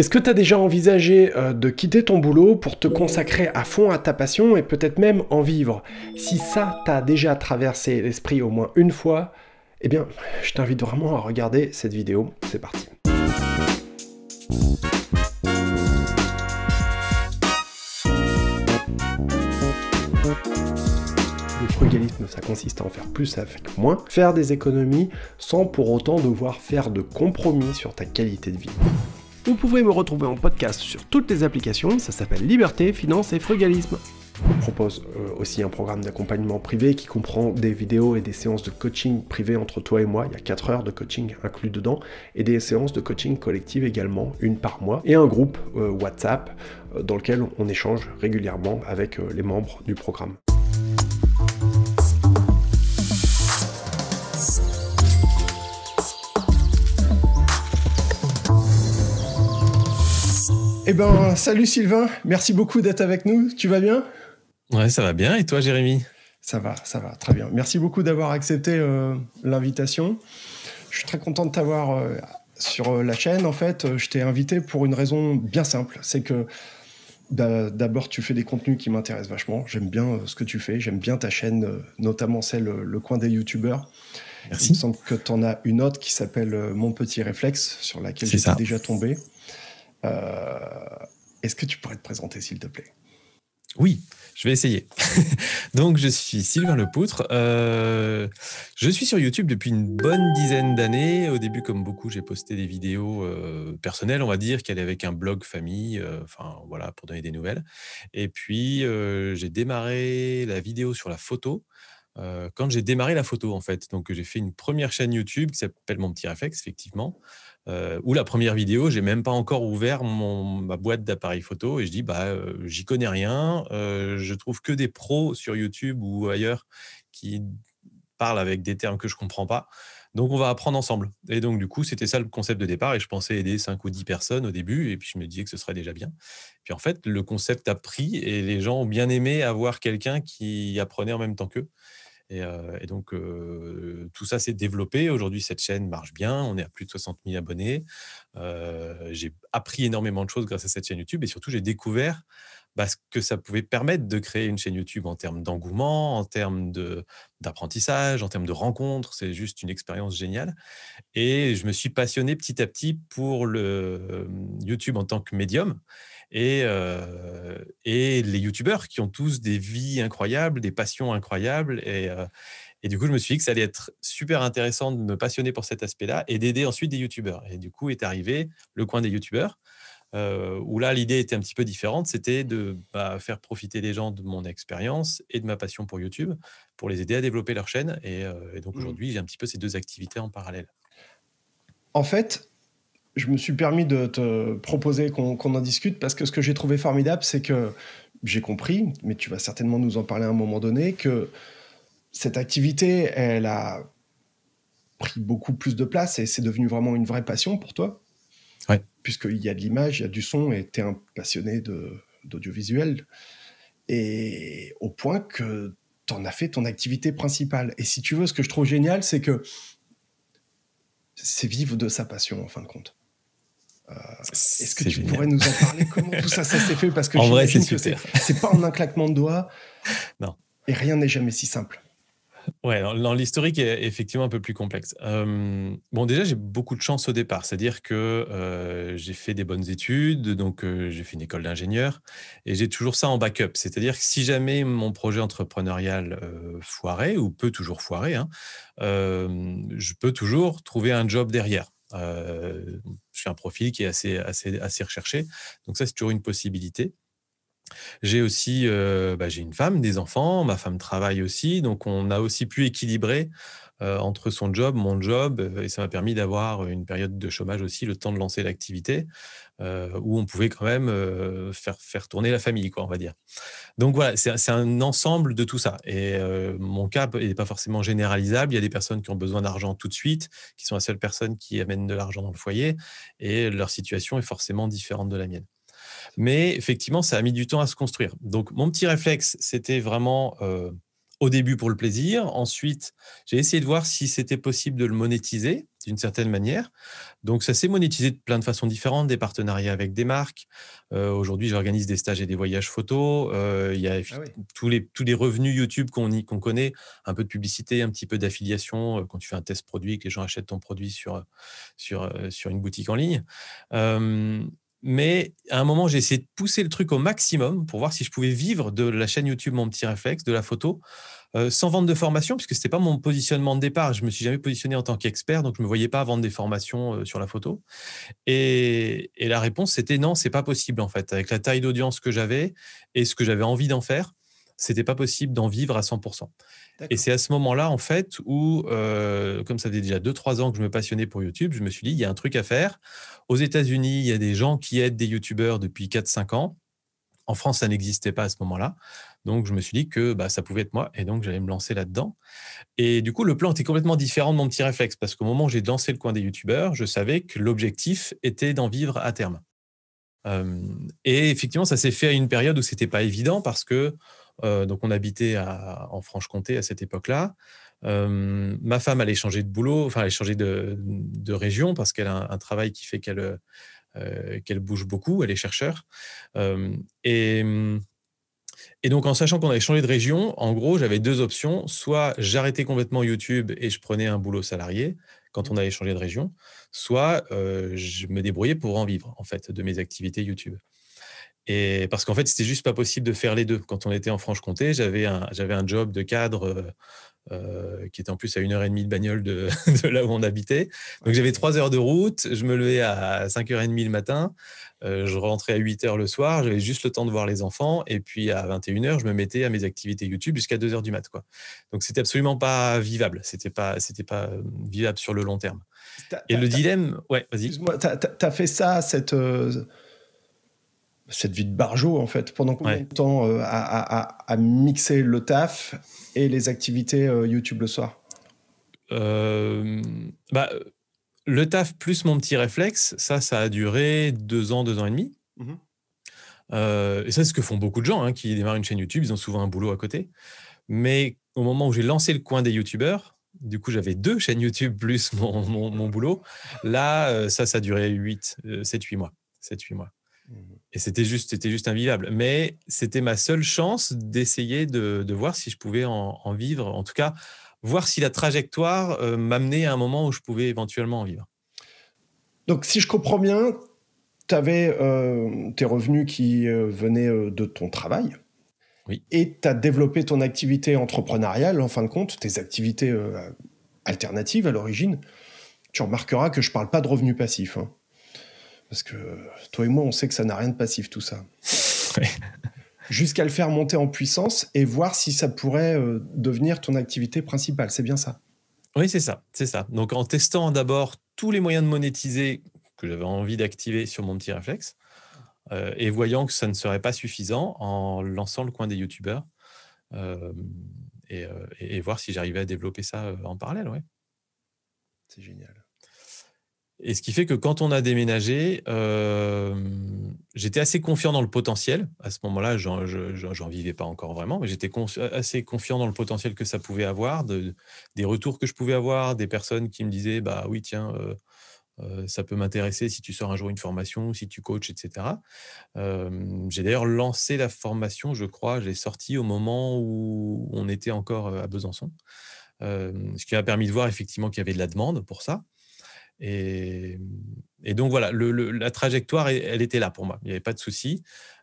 Est-ce que tu as déjà envisagé euh, de quitter ton boulot pour te consacrer à fond à ta passion et peut-être même en vivre Si ça t'a déjà traversé l'esprit au moins une fois, eh bien, je t'invite vraiment à regarder cette vidéo. C'est parti. Le frugalisme, ça consiste à en faire plus avec moins, faire des économies sans pour autant devoir faire de compromis sur ta qualité de vie. Vous pouvez me retrouver en podcast sur toutes les applications, ça s'appelle Liberté, Finance et Frugalisme. On propose euh, aussi un programme d'accompagnement privé qui comprend des vidéos et des séances de coaching privé entre toi et moi. Il y a 4 heures de coaching inclus dedans et des séances de coaching collective également, une par mois. Et un groupe euh, WhatsApp euh, dans lequel on échange régulièrement avec les membres du programme. Eh ben, salut Sylvain, merci beaucoup d'être avec nous. Tu vas bien Ouais, ça va bien. Et toi, Jérémy Ça va, ça va, très bien. Merci beaucoup d'avoir accepté euh, l'invitation. Je suis très content de t'avoir euh, sur euh, la chaîne. En fait, je t'ai invité pour une raison bien simple. C'est que d'abord, tu fais des contenus qui m'intéressent vachement. J'aime bien ce que tu fais. J'aime bien ta chaîne, notamment celle Le Coin des YouTubeurs. Merci. Il me semble que tu en as une autre qui s'appelle Mon Petit Réflexe, sur laquelle j'étais déjà tombé. Euh, est-ce que tu pourrais te présenter, s'il te plaît oui, je vais essayer. Donc, je suis Sylvain Lepoutre. Euh, je suis sur YouTube depuis une bonne dizaine d'années. Au début, comme beaucoup, j'ai posté des vidéos euh, personnelles, on va dire, qui allaient avec un blog famille, enfin, voilà, pour donner des nouvelles. Et puis, j'ai démarré la vidéo sur la photo. quand j'ai démarré la photo, en fait. Donc, j'ai fait une première chaîne YouTube qui s'appelle Mon Petit Réflexe, effectivement. Euh, ou la première vidéo, j'ai même pas encore ouvert ma boîte d'appareils photo et je dis bah euh, j'y connais rien, euh, je trouve que des pros sur YouTube ou ailleurs qui parlent avec des termes que je comprends pas. Donc on va apprendre ensemble. Et donc du coup, c'était ça le concept de départ et je pensais aider 5 ou 10 personnes au début et puis je me disais que ce serait déjà bien. Puis en fait, le concept a pris et les gens ont bien aimé avoir quelqu'un qui apprenait en même temps qu'eux. Euh, et, donc, euh, tout ça s'est développé. Aujourd'hui, cette chaîne marche bien. On est à plus de 60 000 abonnés. Euh, j'ai appris énormément de choses grâce à cette chaîne YouTube. Et surtout, j'ai découvert bah, ce que ça pouvait permettre de créer une chaîne YouTube en termes d'engouement, en termes d'apprentissage, en termes de rencontres. C'est juste une expérience géniale. Et je me suis passionné petit à petit pour le YouTube en tant que médium et, euh, et les youtubeurs qui ont tous des vies incroyables, des passions incroyables. Euh, et, du coup, je me suis dit que ça allait être super intéressant de me passionner pour cet aspect-là et d'aider ensuite des youtubeurs. Et du coup, est arrivé le coin des youtubeurs. Euh, où là l'idée était un petit peu différente, c'était de bah, faire profiter les gens de mon expérience et de ma passion pour YouTube pour les aider à développer leur chaîne. et donc mmh. aujourd'hui, j'ai un petit peu ces deux activités en parallèle. En fait, je me suis permis de te proposer qu'on en discute parce que ce que j'ai trouvé formidable, c'est que j'ai compris, mais tu vas certainement nous en parler à un moment donné, que cette activité, elle a pris beaucoup plus de place et c'est devenu vraiment une vraie passion pour toi. Ouais. Puisqu'il y a de l'image, il y a du son et tu es un passionné d'audiovisuel. Et au point que tu en as fait ton activité principale. Et si tu veux, ce que je trouve génial, c'est que c'est vivre de sa passion en fin de compte. Euh, est-ce que tu pourrais nous en parler Comment tout ça, ça s'est fait Parce que en vrai, c'est super. C'est pas en un claquement de doigts. Non. Et rien n'est jamais si simple. Ouais, l'historique est effectivement un peu plus complexe. Euh, bon, déjà, j'ai beaucoup de chance au départ, c'est-à-dire que euh, j'ai fait des bonnes études, donc j'ai fait une école d'ingénieur, et j'ai toujours ça en backup, c'est-à-dire que si jamais mon projet entrepreneurial foirait, ou peut toujours foirer, hein, je peux toujours trouver un job derrière. Euh, je suis un profil qui est assez, assez, assez recherché. Donc ça, c'est toujours une possibilité. J'ai aussi, euh, bah, j'ai une femme, des enfants, ma femme travaille aussi, donc on a aussi pu équilibrer euh, entre son job, mon job, euh, et ça m'a permis d'avoir une période de chômage aussi, le temps de lancer l'activité, euh, où on pouvait quand même faire, faire tourner la famille, quoi, on va dire. Donc voilà, c'est un ensemble de tout ça. Et mon cas n'est pas forcément généralisable. Il y a des personnes qui ont besoin d'argent tout de suite, qui sont la seule personne qui amène de l'argent dans le foyer, et leur situation est forcément différente de la mienne. Mais effectivement, ça a mis du temps à se construire. Donc mon petit réflexe, c'était vraiment au début pour le plaisir. Ensuite, j'ai essayé de voir si c'était possible de le monétiser d'une certaine manière. Donc ça s'est monétisé de plein de façons différentes, des partenariats avec des marques. Euh, aujourd'hui, j'organise des stages et des voyages photos. Euh, il y a ah tous, les, tous les revenus YouTube qu'on connaît, un peu de publicité, un petit peu d'affiliation, euh, quand tu fais un test produit, que les gens achètent ton produit sur, sur, sur une boutique en ligne. Mais à un moment, j'ai essayé de pousser le truc au maximum pour voir si je pouvais vivre de la chaîne YouTube Mon Petit Réflexe, de la photo, euh, sans vendre de formation, puisque ce n'était pas mon positionnement de départ. Je ne me suis jamais positionné en tant qu'expert, donc je ne me voyais pas vendre des formations euh, sur la photo. Et, la réponse, c'était non, c'est pas possible en fait. Avec la taille d'audience que j'avais et ce que j'avais envie d'en faire, n'était pas possible d'en vivre à 100%. Et c'est à ce moment-là, en fait, où, euh, comme ça faisait déjà 2-3 ans que je me passionnais pour YouTube, je me suis dit, il y a un truc à faire. Aux États-Unis, il y a des gens qui aident des YouTubeurs depuis 4-5 ans. En France, ça n'existait pas à ce moment-là. Donc, je me suis dit que bah, ça pouvait être moi. Et donc, j'allais me lancer là-dedans. Et du coup, le plan était complètement différent de mon petit réflexe. Parce qu'au moment où j'ai lancé le coin des YouTubeurs, je savais que l'objectif était d'en vivre à terme. Euh, et effectivement, ça s'est fait à une période où c'était pas évident parce que euh, donc, on habitait en Franche-Comté à cette époque-là. Euh, ma femme allait changer de boulot, enfin, allait changer de, région parce qu'elle a un, travail qui fait euh, qu'elle bouge beaucoup, elle est chercheur. et. donc, en sachant qu'on allait changer de région, en gros, j'avais deux options. Soit j'arrêtais complètement YouTube et je prenais un boulot salarié quand on allait changer de région, soit je me débrouillais pour en vivre, en fait, de mes activités YouTube. Et parce qu'en fait, c'était juste pas possible de faire les deux. Quand on était en Franche-Comté, j'avais un, j'avais un job de cadre euh, euh, qui était en plus à une heure et demie de bagnole de, là où on habitait. Donc j'avais trois heures de route, je me levais à 5h30 le matin, euh, je rentrais à 8h le soir, j'avais juste le temps de voir les enfants, et puis à 21h, je me mettais à mes activités YouTube jusqu'à 2h du mat. Quoi. Donc c'était absolument pas vivable, c'était pas, c'était pas vivable sur le long terme. et le dilemme, ouais, vas-y. Excuse-moi, tu as, fait ça, cette cette vie de barjo en fait pendant combien de temps à, euh, mixer le taf et les activités euh, YouTube le soir euh, bah, le taf plus mon petit réflexe ça ça a duré deux ans deux ans et demi mhm. et ça c'est ce que font beaucoup de gens hein, qui démarrent une chaîne YouTube ils ont souvent un boulot à côté mais au moment où j'ai lancé le coin des youtubeurs du coup, j'avais deux chaînes YouTube plus mon, boulot. Là, ça, ça a duré 8, sept, huit mois. 7, huit mois. Et c'était juste, c'était juste invivable. Mais c'était ma seule chance d'essayer de, voir si je pouvais en, vivre, en tout cas, voir si la trajectoire euh, m'amenait à un moment où je pouvais éventuellement en vivre. Donc, si je comprends bien, tu avais euh, tes revenus qui euh, venaient de ton travail. Oui. Et tu as développé ton activité entrepreneuriale, en fin de compte, tes activités alternatives à l'origine. Tu remarqueras que je ne parle pas de revenus passifs. Hein. Parce que toi et moi, on sait que ça n'a rien de passif tout ça. Jusqu'à le faire monter en puissance et voir si ça pourrait euh, devenir ton activité principale. C'est bien ça. Oui, c'est ça, c'est ça. Donc en testant d'abord tous les moyens de monétiser que j'avais envie d'activer sur mon petit réflexe, euh, et voyant que ça ne serait pas suffisant en lançant le coin des youtubeurs euh, et, voir si j'arrivais à développer ça en parallèle. C'est génial. Et ce qui fait que quand on a déménagé, euh, j'étais assez confiant dans le potentiel. À ce moment-là, j'en, j'en vivais pas encore vraiment, mais j'étais assez confiant dans le potentiel que ça pouvait avoir, de, des retours que je pouvais avoir, des personnes qui me disaient bah oui tiens. Euh, euh, ça peut m'intéresser si tu sors un jour une formation, si tu coaches, etc. j'ai d'ailleurs lancé la formation, je crois, j'ai sorti au moment où on était encore à Besançon, ce qui m'a permis de voir effectivement qu'il y avait de la demande pour ça. Et, donc voilà, la trajectoire, elle était là pour moi. Il n'y avait pas de souci.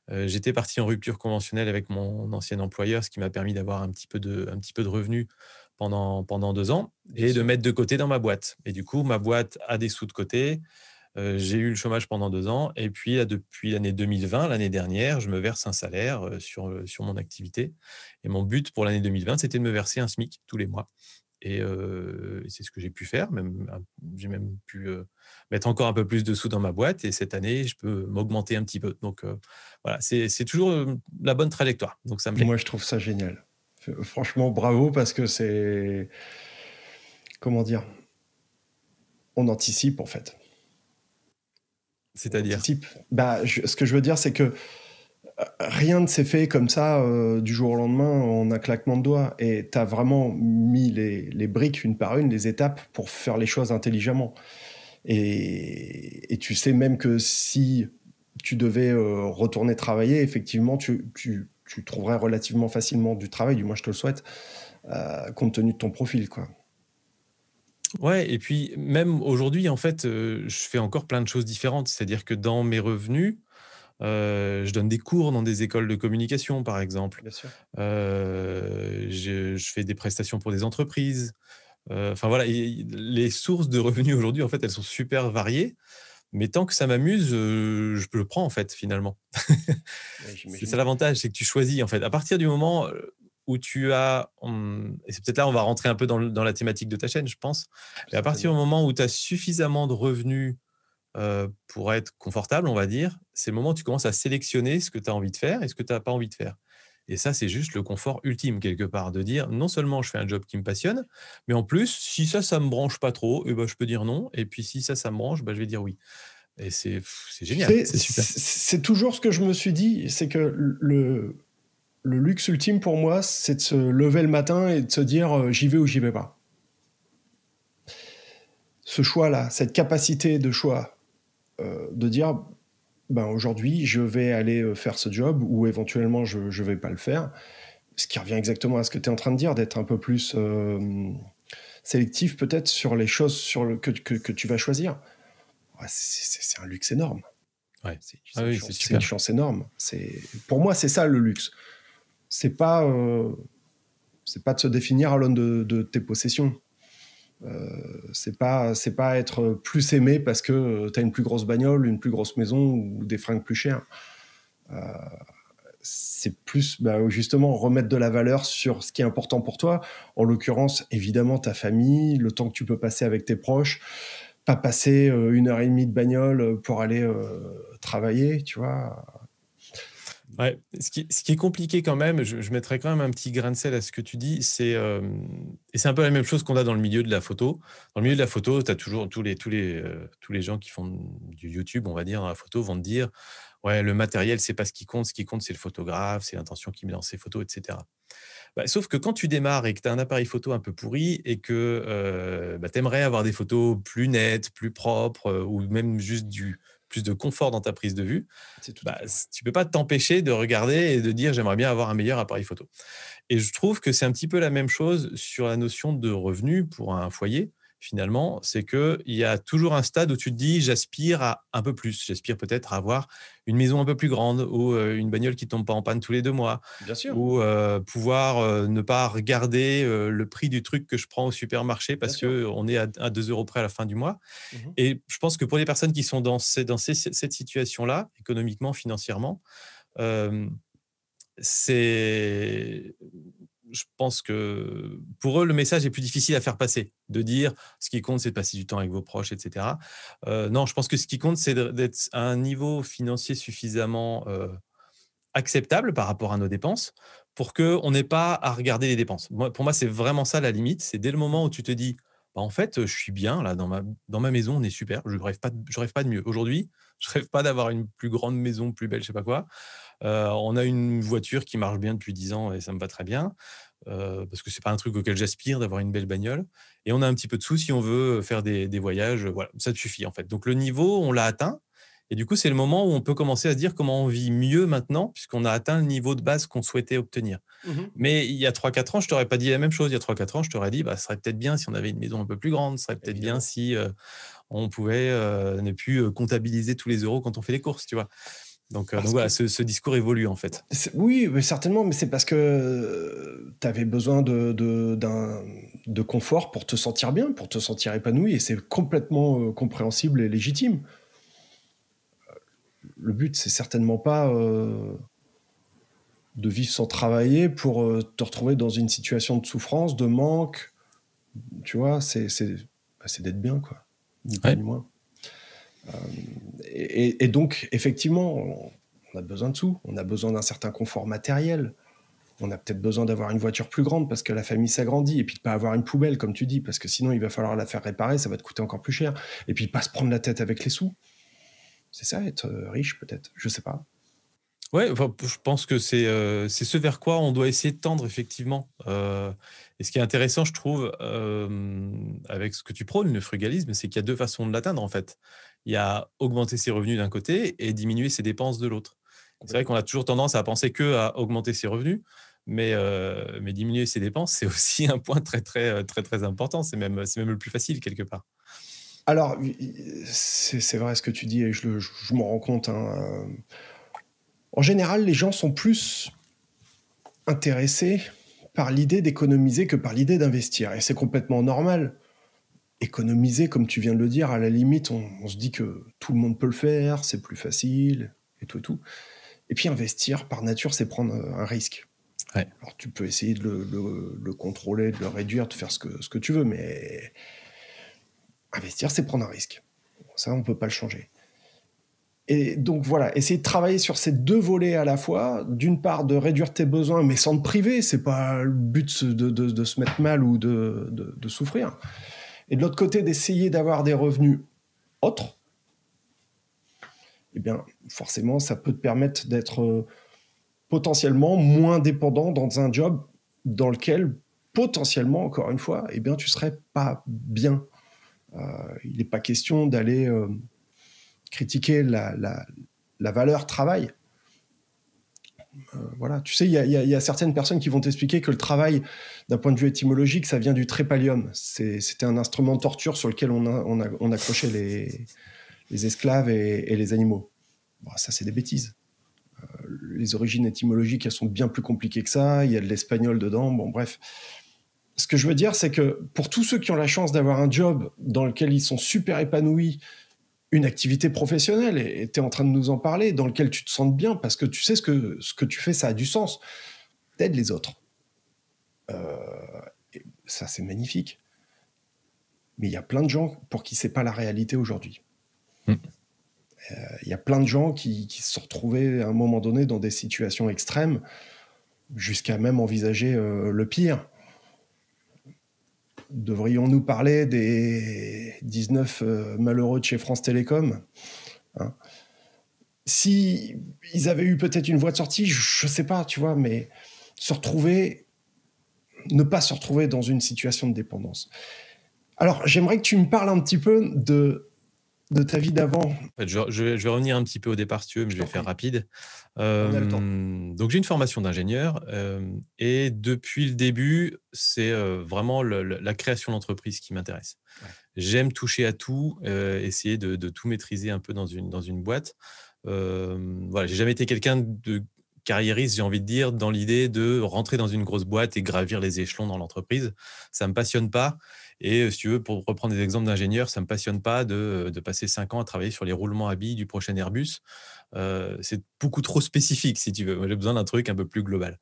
Euh, j'étais parti en rupture conventionnelle avec mon ancien employeur, ce qui m'a permis d'avoir un, petit peu de, un petit peu de revenus pendant, pendant deux ans et de mettre de côté dans ma boîte. Et du coup, ma boîte a des sous de côté. Euh, j'ai eu le chômage pendant deux ans. Et puis, depuis l'année 2020, l'année dernière, je me verse un salaire euh, sur, sur mon activité. Et mon but pour l'année 2020, c'était de me verser un SMIC tous les mois. Et, c'est ce que j'ai pu faire. Même, j'ai même pu mettre encore un peu plus de sous dans ma boîte. Et cette année, je peux m'augmenter un petit peu. Donc voilà, c'est toujours la bonne trajectoire. Donc ça Moi, je trouve ça génial. Franchement, bravo parce que c'est. Comment dire On anticipe en fait. C'est-à-dire Bah, ce que je veux dire, c'est que rien ne s'est fait comme ça euh, du jour au lendemain en un claquement de doigts. Et tu as vraiment mis les, briques une par une, les étapes pour faire les choses intelligemment. Et, tu sais même que si tu devais euh, retourner travailler, effectivement, tu, trouverais relativement facilement du travail, du moins je te le souhaite, euh, compte tenu de ton profil. quoi. Ouais, et puis même aujourd'hui, en fait, je fais encore plein de choses différentes. C'est-à-dire que dans mes revenus, euh, je donne des cours dans des écoles de communication, par exemple. Euh, je, fais des prestations pour des entreprises. Euh, enfin voilà, les sources de revenus aujourd'hui, en fait, elles sont super variées. Mais tant que ça m'amuse, je peux le prends en fait, finalement. c'est ça l'avantage, c'est que tu choisis, en fait. À partir du moment où tu as, et c'est peut-être là, on va rentrer un peu dans, dans, la thématique de ta chaîne, je pense, mais à partir du moment où tu as suffisamment de revenus euh, pour être confortable, on va dire, c'est le moment où tu commences à sélectionner ce que tu as envie de faire et ce que tu n'as pas envie de faire. Et ça, c'est juste le confort ultime, quelque part, de dire non seulement je fais un job qui me passionne, mais en plus, si ça, ça me branche pas trop, et eh ben, je peux dire non. Et puis si ça, ça me branche, ben, je vais dire oui. Et c'est génial. C'est toujours ce que je me suis dit, c'est que le, luxe ultime pour moi, c'est de se lever le matin et de se dire euh, j'y vais ou j'y vais pas. Ce choix-là, cette capacité de choix, euh, de dire ben aujourd'hui je vais aller euh, faire ce job ou éventuellement je ne vais pas le faire. Ce qui revient exactement à ce que tu es en train de dire, d'être un peu plus euh, sélectif peut-être sur les choses sur le, que, tu vas choisir. c'est un luxe énorme. Ouais. C'est une, ah chance énorme. Pour moi, c'est ça le luxe. C'est pas, pas de se définir à l'aune de tes possessions euh, c'est pas c'est pas être plus aimé parce que tu as une plus grosse bagnole, une plus grosse maison ou des fringues plus chères. Euh, c'est plus bah, justement remettre de la valeur sur ce qui est important pour toi. En l'occurrence, évidemment, ta famille, le temps que tu peux passer avec tes proches, pas passer euh, une heure et demie de bagnole pour aller travailler, tu vois. Ouais. Ce, qui, est compliqué quand même, je, je, mettrai quand même un petit grain de sel à ce que tu dis, c'est euh, et c'est un peu la même chose qu'on a dans le milieu de la photo. Dans le milieu de la photo, tu as toujours tous les, tous, les, euh, tous les gens qui font du YouTube, on va dire, dans la photo, vont te dire ouais, le matériel, c'est pas ce qui compte, ce qui compte, c'est le photographe, c'est l'intention qu'il met dans ses photos, etc. Bah, sauf que quand tu démarres et que tu as un appareil photo un peu pourri et que euh, bah, tu aimerais avoir des photos plus nettes, plus propres, ou même juste du, plus de confort dans ta prise de vue, tu ne bah, tu peux pas t'empêcher de regarder et de dire j'aimerais bien avoir un meilleur appareil photo. Et je trouve que c'est un petit peu la même chose sur la notion de revenu pour un foyer finalement, c'est qu'il y a toujours un stade où tu te dis j'aspire à un peu plus, j'aspire peut-être à avoir une maison un peu plus grande ou euh, une bagnole qui ne tombe pas en panne tous les deux mois. Ou euh, pouvoir euh, ne pas regarder le prix du truc que je prends au supermarché parce qu'on est à, 2 euros près à la fin du mois. Mmh Et je pense que pour les personnes qui sont dans, dans cette situation-là, économiquement, financièrement, c'est je pense que pour eux, le message est plus difficile à faire passer, de dire ce qui compte, c'est de passer du temps avec vos proches, etc. Euh, non, je pense que ce qui compte, c'est d'être à un niveau financier suffisamment euh, acceptable par rapport à nos dépenses pour qu'on n'ait pas à regarder les dépenses. pour moi, c'est vraiment ça la limite. C'est dès le moment où tu te dis, bah, en fait, je suis bien là dans ma, dans ma maison, on est super, je ne rêve, pas de, rêve pas de mieux. Aujourd'hui, je rêve pas d'avoir une plus grande maison, plus belle, je sais pas quoi. Euh, on a une voiture qui marche bien depuis 10 ans et ça me va très bien. Euh, parce que c'est pas un truc auquel j'aspire d'avoir une belle bagnole. Et on a un petit peu de sous si on veut faire des, voyages. Euh, ça te suffit en fait. Donc le niveau, on l'a atteint. Et du coup, c'est le moment où on peut commencer à se dire comment on vit mieux maintenant, puisqu'on a atteint le niveau de base qu'on souhaitait obtenir. Mmh Mais il y a 3-4 ans, je t'aurais pas dit la même chose. Il y a 3-4 ans, je t'aurais dit, bah, ce serait peut-être bien si on avait une maison un peu plus grande, ce serait peut-être bien si on pouvait ne plus comptabiliser tous les euros quand on fait les courses, tu vois. Euh, donc, voilà, ce, discours évolue en fait. Oui, certainement, mais c'est parce que euh, tu avais besoin de, de, de, confort pour te sentir bien, pour te sentir épanoui, et c'est complètement euh, compréhensible et légitime. Le but, c'est certainement pas de vivre sans travailler pour te retrouver dans une situation de souffrance, de manque. Tu vois, c'est bah, d'être bien, quoi. Ni plus, ni moins. Euh, et, donc, effectivement, on, a besoin de sous, on a besoin d'un certain confort matériel, on a peut-être besoin d'avoir une voiture plus grande parce que la famille s'agrandit, et puis de pas avoir une poubelle, comme tu dis, parce que sinon il va falloir la faire réparer, ça va te coûter encore plus cher, et puis pas se prendre la tête avec les sous. C'est ça, être euh, riche peut-être, je sais pas. Ouais, je pense que euh, c'est ce vers quoi on doit essayer de tendre, effectivement. et ce qui est intéressant, je trouve, avec ce que tu prônes, le frugalisme, c'est qu'il y a deux façons de l'atteindre, en fait il y a augmenter ses revenus d'un côté et diminuer ses dépenses de l'autre. C'est vrai qu'on a toujours tendance à penser que à augmenter ses revenus, mais, euh, diminuer ses dépenses, c'est aussi un point très, très, euh, très, très important. C'est même, même le plus facile quelque part. Alors, c'est vrai ce que tu dis et je, m'en rends compte. Hein, euh. En général, les gens sont plus intéressés par l'idée d'économiser que par l'idée d'investir. Et c'est complètement normal économiser, comme tu viens de le dire, à la limite, on, se dit que tout le monde peut le faire, c'est plus facile, et tout, et tout. Et puis investir, par nature, c'est prendre un risque. Alors tu peux essayer de le, contrôler, de le réduire, de faire ce que, ce que tu veux, mais investir, c'est prendre un risque. Ça, on ne peut pas le changer. Et donc voilà, essayer de travailler sur ces deux volets à la fois. D'une part, de réduire tes besoins, mais sans te priver. C'est pas le but de, se mettre mal ou de, de souffrir et de l'autre côté d'essayer d'avoir des revenus autres, eh bien forcément ça peut te permettre d'être euh, potentiellement moins dépendant dans un job dans lequel potentiellement encore une fois eh bien tu serais pas bien. Euh, il n'est pas question d'aller euh, critiquer la, valeur travail, euh, voilà, tu sais, il y, a certaines personnes qui vont t'expliquer que le travail, d'un point de vue étymologique, ça vient du trépalium. C'était un instrument de torture sur lequel on, accrochait les, esclaves et, les animaux. ça, c'est des bêtises. Euh, les origines étymologiques, elles sont bien plus compliquées que ça. Il y a de l'espagnol dedans. Bon, bref. Ce que je veux dire, c'est que pour tous ceux qui ont la chance d'avoir un job dans lequel ils sont super épanouis, une activité professionnelle, et tu es en train de nous en parler, dans lequel tu te sens bien parce que tu sais ce que, ce que tu fais, ça a du sens. T'aides les autres. Euh, ça, c'est magnifique. Mais il y a plein de gens pour qui c'est pas la réalité aujourd'hui. Mm. Euh, il y a plein de gens qui, se sont retrouvés à un moment donné dans des situations extrêmes, jusqu'à même envisager euh, le pire devrions-nous parler des 19 euh, malheureux de chez France Télécom S'ils hein Si ils avaient eu peut-être une voie de sortie, je ne sais pas, tu vois, mais se retrouver, ne pas se retrouver dans une situation de dépendance. Alors, j'aimerais que tu me parles un petit peu de de ta vie d'avant je, vais revenir un petit peu au départ, si tu veux, mais je, vais faire rapide. Euh, donc, j'ai une formation d'ingénieur euh, et depuis le début, c'est euh, vraiment la création d'entreprise qui m'intéresse. J'aime toucher à tout, essayer de, tout maîtriser un peu dans une, boîte. voilà, j'ai jamais été quelqu'un de carriériste, j'ai envie de dire, dans l'idée de rentrer dans une grosse boîte et gravir les échelons dans l'entreprise. Ça ne me passionne pas. Et euh, si tu veux, pour reprendre des exemples d'ingénieurs, ça ne me passionne pas de, euh, passer 5 ans à travailler sur les roulements à billes du prochain Airbus. Euh, c'est beaucoup trop spécifique, si tu veux. J'ai besoin d'un truc un peu plus global.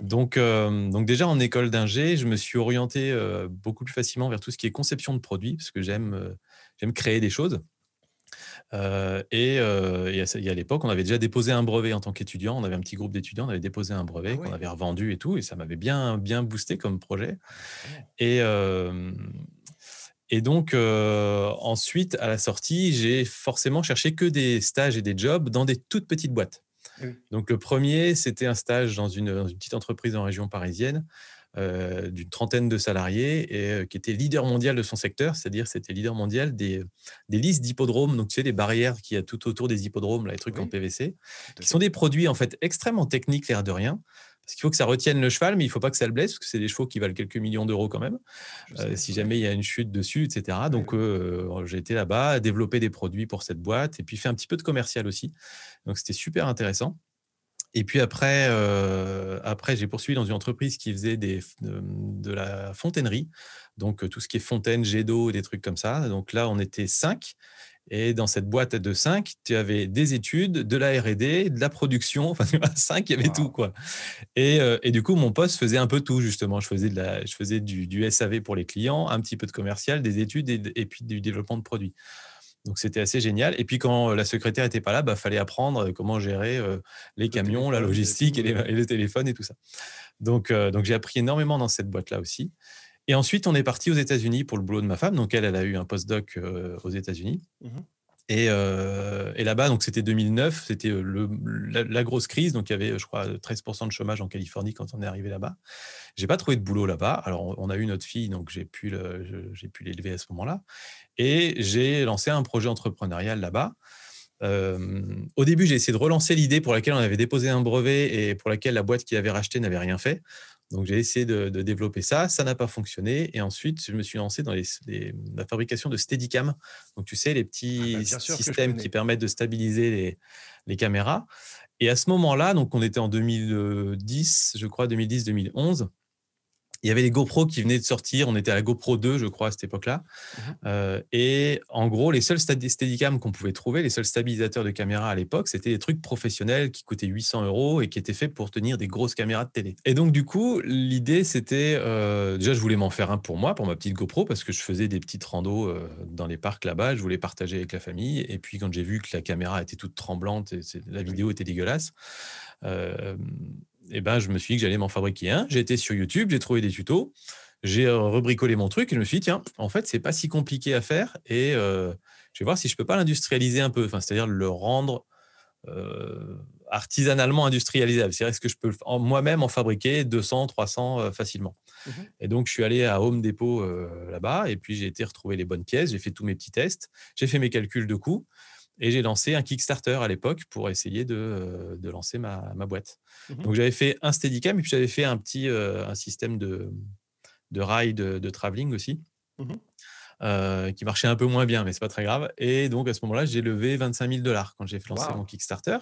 Donc, déjà, en école d'ingé, je me suis orienté beaucoup plus facilement vers tout ce qui est conception de produits, parce que j'aime créer des choses. Euh, euh, et, à, l'époque, on avait déjà déposé un brevet en tant qu'étudiant. On avait un petit groupe d'étudiants, on avait déposé un brevet ah qu'on avait revendu et tout. Et ça m'avait bien, bien boosté comme projet. Et, euh, et donc, ensuite, à la sortie, j'ai forcément cherché que des stages et des jobs dans des toutes petites boîtes. Donc, le premier, c'était un stage dans une petite entreprise en région parisienne euh, d'une trentaine de salariés et, euh, qui était leader mondial de son secteur, c'est-à-dire c'était leader mondial des, listes d'hippodromes, donc tu sais, les barrières qu'il y a tout autour des hippodromes, là, les trucs en PVC, qui sont des produits en fait extrêmement techniques, l'air de rien, parce qu'il faut que ça retienne le cheval, mais il ne faut pas que ça le blesse, parce que c'est des chevaux qui valent quelques millions d'euros quand même, euh, si jamais il y a une chute dessus, etc. Donc j'ai été là-bas, développer des produits pour cette boîte, et puis fait un petit peu de commercial aussi. Donc c'était super intéressant. Et puis après, euh, après j'ai poursuivi dans une entreprise qui faisait de, la fontainerie, donc euh, tout ce qui est fontaine, jet d'eau, des trucs comme ça. Donc là, on était cinq. Et dans cette boîte de cinq, tu avais des études, de la RD, de la production, enfin, tu vois, cinq, il y avait tout. quoi. Euh, et, du coup, mon poste faisait un peu tout, justement. Je faisais, je faisais du, SAV pour les clients, un petit peu de commercial, des études et puis du développement de produits. Donc c'était assez génial. Et puis quand euh, la secrétaire n'était pas là, il bah, fallait apprendre euh, comment gérer euh, les camions, la logistique et, les, le téléphone et tout ça. Donc, donc j'ai appris énormément dans cette boîte-là aussi. Et ensuite, on est parti aux États-Unis pour le boulot de ma femme. Donc elle, elle a eu un postdoc aux États-Unis. Mmh et, et là-bas, donc c'était 2009, c'était la, grosse crise. Donc il y avait, je crois, 13% de chômage en Californie quand on est arrivé là-bas. J'ai pas trouvé de boulot là-bas. Alors, on a eu notre fille, donc j'ai pu l'élever à ce moment-là. Et j'ai lancé un projet entrepreneurial là-bas. Euh, au début, j'ai essayé de relancer l'idée pour laquelle on avait déposé un brevet et pour laquelle la boîte qui l'avait racheté n'avait rien fait. Donc, j'ai essayé de, développer ça. Ça n'a pas fonctionné. Et ensuite, je me suis lancé dans la fabrication de Steadicam. Donc, tu sais, les petits ah bah, systèmes qui permettent de stabiliser les, les caméras. Et à ce moment-là, donc on était en 2010, je crois, 2010-2011, il y avait les GoPro qui venaient de sortir. On était à la GoPro 2, je crois, à cette époque-là. Uh-huh. Euh, et en gros, les seuls Steadicam qu'on pouvait trouver, les seuls stabilisateurs de caméra à l'époque, c'était des trucs professionnels qui coûtaient 800 euros et qui étaient faits pour tenir des grosses caméras de télé. Et donc, du coup, l'idée, c'était. Euh, déjà, je voulais m'en faire un pour moi, pour ma petite GoPro, parce que je faisais des petites randos euh, dans les parcs là-bas. Je voulais partager avec la famille. Et puis, quand j'ai vu que la caméra était toute tremblante et la vidéo était dégueulasse, eh ben, je me suis dit que j'allais m'en fabriquer un. J'ai été sur YouTube, j'ai trouvé des tutos, j'ai euh, rebricolé mon truc et je me suis dit, tiens, en fait, c'est pas si compliqué à faire et euh, je vais voir si je peux pas l'industrialiser un peu, enfin, c'est-à-dire le rendre euh, artisanalement industrialisable. C'est-à-dire, est-ce que je peux moi-même en fabriquer 200, 300 facilement mhm. Et donc, je suis allé à Home Depot là-bas et puis j'ai été retrouver les bonnes pièces, j'ai fait tous mes petits tests, j'ai fait mes calculs de coûts. Et j'ai lancé un Kickstarter à l'époque pour essayer de, euh, de lancer ma, ma boîte. Mmh donc j'avais fait un Steadicam et puis j'avais fait un petit euh, un système de, de rail de, de travelling aussi. Mmh euh, qui marchait un peu moins bien, mais c'est pas très grave. Et donc à ce moment-là, j'ai levé 25 000 dollars quand j'ai lancé mon Kickstarter.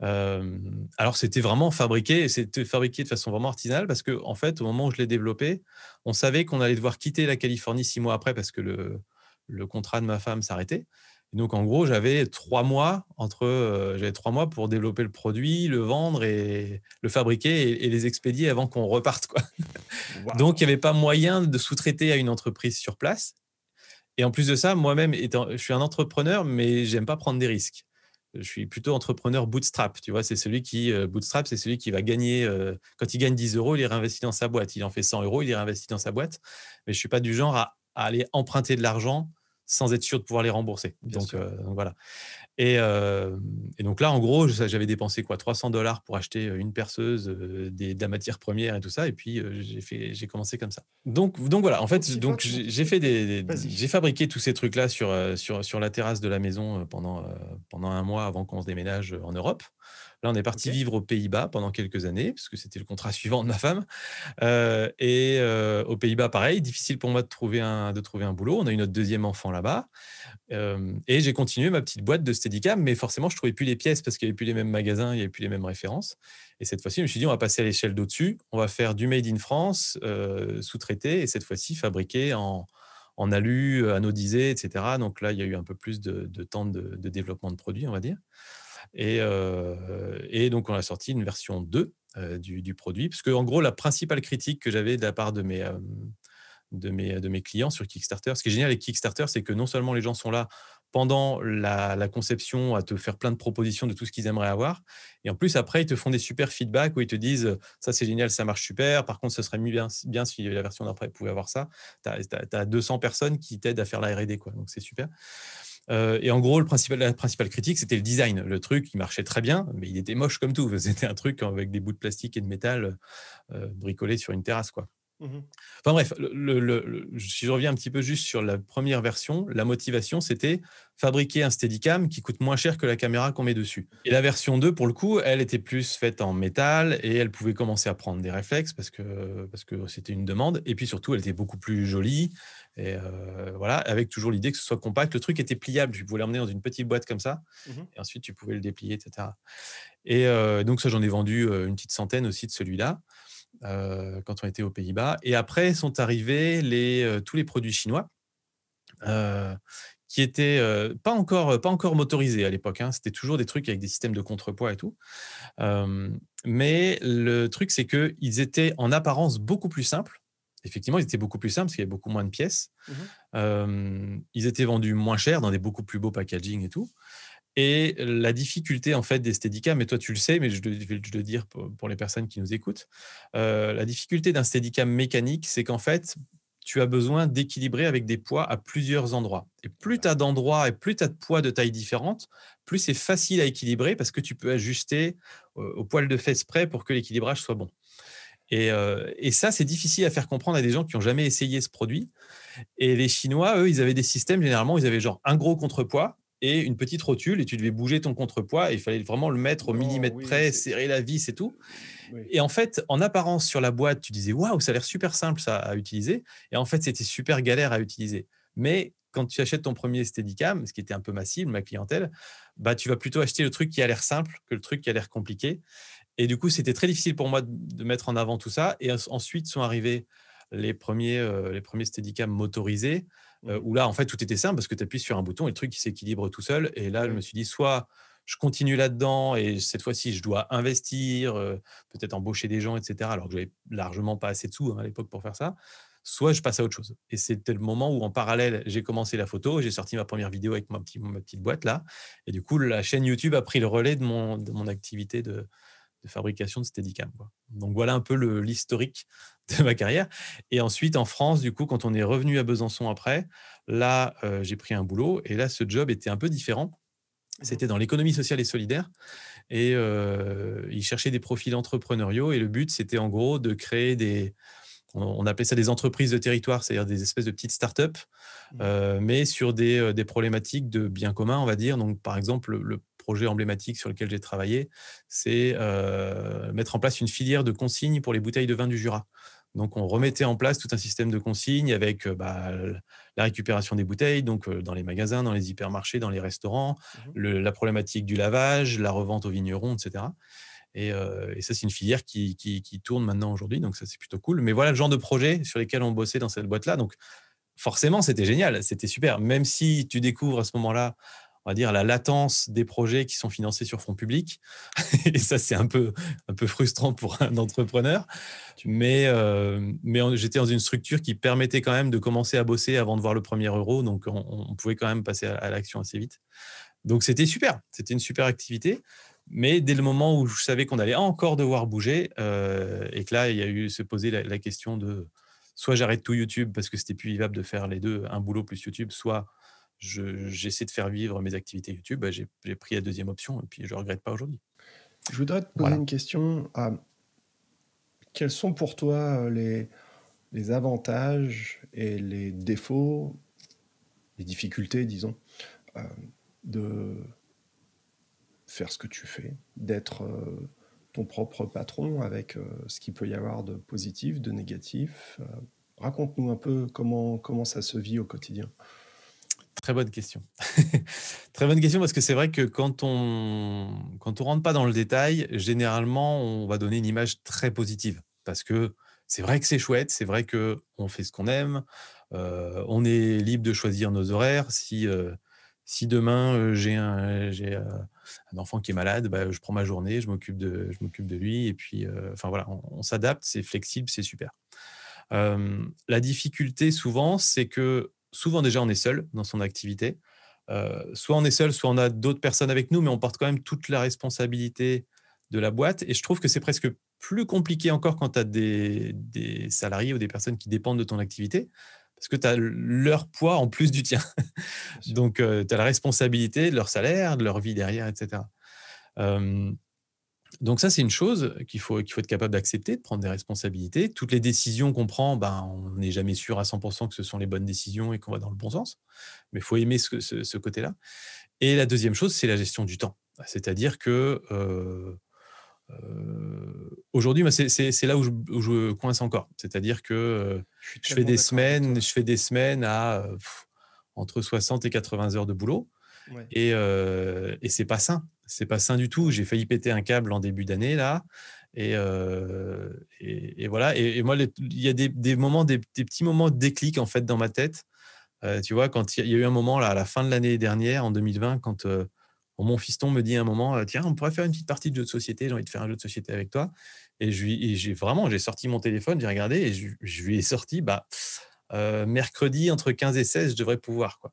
alors c'était vraiment fabriqué, c'était fabriqué de façon vraiment artisanale parce qu'en en fait, au moment où je l'ai développé, on savait qu'on allait devoir quitter la Californie six mois après parce que le, le contrat de ma femme s'arrêtait donc, en gros, j'avais trois mois entre, euh, j'avais trois mois pour développer le produit, le vendre et le fabriquer et, les expédier avant qu'on reparte. Quoi. donc, il n'y avait pas moyen de sous-traiter à une entreprise sur place. Et en plus de ça, moi-même, je suis un entrepreneur, mais j'aime pas prendre des risques. Je suis plutôt entrepreneur bootstrap. Tu vois, c'est celui qui euh, bootstrap, c'est celui qui va gagner. Euh, quand il gagne 10 euros, il les réinvestit dans sa boîte. Il en fait 100 euros, il les réinvestit dans sa boîte. Mais je suis pas du genre à aller emprunter de l'argent sans être sûr de pouvoir les rembourser. Euh, donc, voilà. Euh, et, donc là, en gros, j'avais dépensé quoi 300 dollars pour acheter euh, une perceuse, des, de la matière première et tout ça. Et puis j'ai j'ai commencé comme ça. Donc donc voilà. En fait, j'ai fait fabriqué tous ces trucs là sur la terrasse de la maison pendant pendant un mois avant qu'on se déménage en Europe. Là, on est parti vivre aux Pays-Bas pendant quelques années, parce que c'était le contrat suivant de ma femme. Euh, et euh, aux Pays-Bas, pareil, difficile pour moi de trouver un, de trouver un boulot. On a eu notre deuxième enfant là-bas. Euh, et j'ai continué ma petite boîte de Steadicam, mais forcément, je trouvais plus les pièces parce qu'il n'y avait plus les mêmes magasins, il n'y avait plus les mêmes références. Et cette fois-ci, je me suis dit, on va passer à l'échelle d'au-dessus, on va faire du made in France, sous-traité, et cette fois-ci, fabriqué en, en alu, anodisé, etc. Donc là, il y a eu un peu plus de, temps de développement de produits, on va dire. Euh, et, donc, on a sorti une version 2 euh, du, produit. Parce que, en gros, la principale critique que j'avais de la part de mes, euh, de, mes, de mes clients sur Kickstarter, ce qui est génial avec Kickstarter, c'est que non seulement les gens sont là pendant la, conception à te faire plein de propositions de tout ce qu'ils aimeraient avoir. Et en plus, après, ils te font des super feedbacks où ils te disent ça, c'est génial, ça marche super. Par contre, ce serait mieux bien, bien si la version d'après pouvait avoir ça. Tu as, 200 personnes qui t'aident à faire la RD, quoi. Donc, c'est super. Euh, et en gros, la principale critique, c'était le design. Le truc, il marchait très bien, mais il était moche comme tout. C'était un truc avec des bouts de plastique et de métal bricolé euh, bricolés sur une terrasse. quoi. Mmh enfin bref, si je reviens un petit peu juste sur la première version, la motivation, c'était fabriquer un steadicam qui coûte moins cher que la caméra qu'on met dessus. Et la version 2, pour le coup, elle était plus faite en métal et elle pouvait commencer à prendre des réflexes parce que parce que c'était une demande. Et puis surtout, elle était beaucoup plus jolie et euh, voilà, avec toujours l'idée que ce soit compact. Le truc était pliable, tu pouvais l'emmener dans une petite boîte comme ça mmh et ensuite tu pouvais le déplier, etc. Et euh, donc ça, j'en ai vendu euh, une petite centaine aussi de celui-là. Euh, quand on était aux Pays-Bas. Et après sont arrivés les, euh, tous les produits chinois. Euh, qui étaient pas encore pas encore motorisés à l'époque. Hein. C'était toujours des trucs avec des systèmes de contrepoids et tout. mais le truc, c'est qu'ils étaient en apparence beaucoup plus simples effectivement, ils étaient beaucoup plus simples parce qu'il y avait beaucoup moins de pièces. Mmh ils étaient vendus moins cher dans des beaucoup plus beaux packaging et tout. Et la difficulté en fait des Steadicam, mais toi tu le sais, mais je vais le dire pour, les personnes qui nous écoutent, euh, la difficulté d'un Steadicam mécanique, c'est qu'en fait, tu as besoin d'équilibrer avec des poids à plusieurs endroits. Et plus tu as d'endroits et plus tu as de poids de taille différente, plus c'est facile à équilibrer parce que tu peux ajuster euh, au poil de fesse près pour que l'équilibrage soit bon. Et, euh, et, ça, c'est difficile à faire comprendre à des gens qui n'ont jamais essayé ce produit. Et les Chinois, eux, ils avaient des systèmes, généralement, ils avaient genre un gros contrepoids, et une petite rotule et tu devais bouger ton contrepoids et il fallait vraiment le mettre au oh millimètre près, serrer la vis et tout. Et en fait, en apparence sur la boîte, tu disais waouh, ça a l'air super simple ça à utiliser et en fait, c'était super galère à utiliser. Mais quand tu achètes ton premier Steadicam, ce qui était un peu ma cible, ma clientèle, bah tu vas plutôt acheter le truc qui a l'air simple que le truc qui a l'air compliqué. Et du coup, c'était très difficile pour moi de mettre en avant tout ça. Et ensuite sont arrivés les premiers, euh, les premiers Steadicam motorisés. Mmh. Euh, où là, en fait, tout était simple parce que tu appuies sur un bouton et le truc s'équilibre tout seul. Et là, je mmh. me suis dit, soit je continue là-dedans et cette fois-ci, je dois investir, euh, peut-être embaucher des gens, etc., alors que n'avais largement pas assez de sous hein, à l'époque pour faire ça, soit je passe à autre chose. Et c'était le moment où, en parallèle, j'ai commencé la photo, j'ai sorti ma première vidéo avec ma, petite, boîte là. Et du coup, la chaîne YouTube a pris le relais de mon activité de, de fabrication de Steadicam. Quoi. Donc voilà un peu l'historique de ma carrière. Et ensuite, en France, du coup, quand on est revenu à Besançon après, là, euh, j'ai pris un boulot. Et là, ce job était un peu différent. Mmh. C'était dans l'économie sociale et solidaire. Et euh, ils cherchaient des profils entrepreneuriaux. Et le but, c'était en gros de créer des, on appelait ça des entreprises de territoire, c'est-à-dire des espèces de petites startups, mmh. euh, mais sur des, euh, des, problématiques de bien commun, on va dire. Donc, par exemple, le, projet emblématique sur lequel j'ai travaillé, c'est euh, mettre en place une filière de consignes pour les bouteilles de vin du Jura. Donc, on remettait en place tout un système de consignes avec euh, bah, la récupération des bouteilles, donc euh, dans les magasins, dans les hypermarchés, dans les restaurants, mmh la problématique du lavage, la revente aux vignerons, etc. Et, ça, c'est une filière qui, qui tourne maintenant aujourd'hui, donc ça, c'est plutôt cool. Mais voilà le genre de projet sur lesquels on bossait dans cette boîte-là. Donc, forcément, c'était génial, c'était super. Même si tu découvres à ce moment-là on va dire, la latence des projets qui sont financés sur fonds publics. et ça, c'est un peu, un peu frustrant pour un entrepreneur. Mais, euh, mais j'étais dans une structure qui permettait quand même de commencer à bosser avant de voir le premier euro. Donc, on, pouvait quand même passer à, l'action assez vite. Donc, c'était super. C'était une super activité. Mais dès le moment où je savais qu'on allait encore devoir bouger, euh, et que là, il y a eu se poser la, la question de soit j'arrête tout YouTube parce que c'était plus vivable de faire les deux, un boulot plus YouTube, soit j'essaie de faire vivre mes activités YouTube, bah, j'ai pris la deuxième option et puis je ne regrette pas aujourd'hui. Je voudrais te poser une question. Ah, quels sont pour toi euh, les, avantages et les défauts, les difficultés, disons, euh, de faire ce que tu fais, d'être euh, ton propre patron avec ce qu'il peut y avoir de positif, de négatif Raconte-nous un peu comment, comment ça se vit au quotidien. Très bonne question. Très bonne question parce que c'est vrai que quand on quand on rentre pas dans le détail, généralement on va donner une image très positive parce que c'est vrai que c'est chouette, c'est vrai que on fait ce qu'on aime, euh, on est libre de choisir nos horaires. Si euh, si demain euh, j'ai un j'ai un enfant qui est malade, bah, je prends ma journée, je m'occupe de je m'occupe de lui et puis enfin voilà, on, on s'adapte, c'est flexible, c'est super. la difficulté souvent, c'est que souvent déjà on est seul dans son activité. Euh, soit on est seul, soit on a d'autres personnes avec nous, mais on porte quand même toute la responsabilité de la boîte. Et je trouve que c'est presque plus compliqué encore quand tu as des, salariés ou des personnes qui dépendent de ton activité, parce que tu as leur poids en plus du tien. Donc, euh, tu as la responsabilité de leur salaire, de leur vie derrière, etc. Donc ça, c'est une chose qu'il faut, qu'il faut être capable d'accepter, de prendre des responsabilités. Toutes les décisions qu'on prend, ben, on n'est jamais sûr à 100% que ce sont les bonnes décisions et qu'on va dans le bon sens. Mais il faut aimer ce, côté-là. Et la deuxième chose, c'est la gestion du temps. C'est-à-dire que euh, euh, aujourd'hui, c'est, c'est, là où je, coince encore. C'est-à-dire que je, euh, fais des semaines, je fais des semaines à entre 60 et 80 heures de boulot. Et, euh, et, c'est pas sain c'est pas sain du tout. J'ai failli péter un câble en début d'année là. Et, euh, voilà. Et, moi, il y a des, moments, des, petits moments de déclic en fait dans ma tête. Euh, tu vois, quand il y a eu un moment là, à la fin de l'année dernière, en 2020, quand euh, mon fiston me dit un moment, tiens, on pourrait faire une petite partie de jeu de société. J'ai envie de faire un jeu de société avec toi. Et j'ai vraiment, j'ai sorti mon téléphone, j'ai regardé et je, lui ai sorti, bah, mercredi entre 15 et 16, je devrais pouvoir quoi.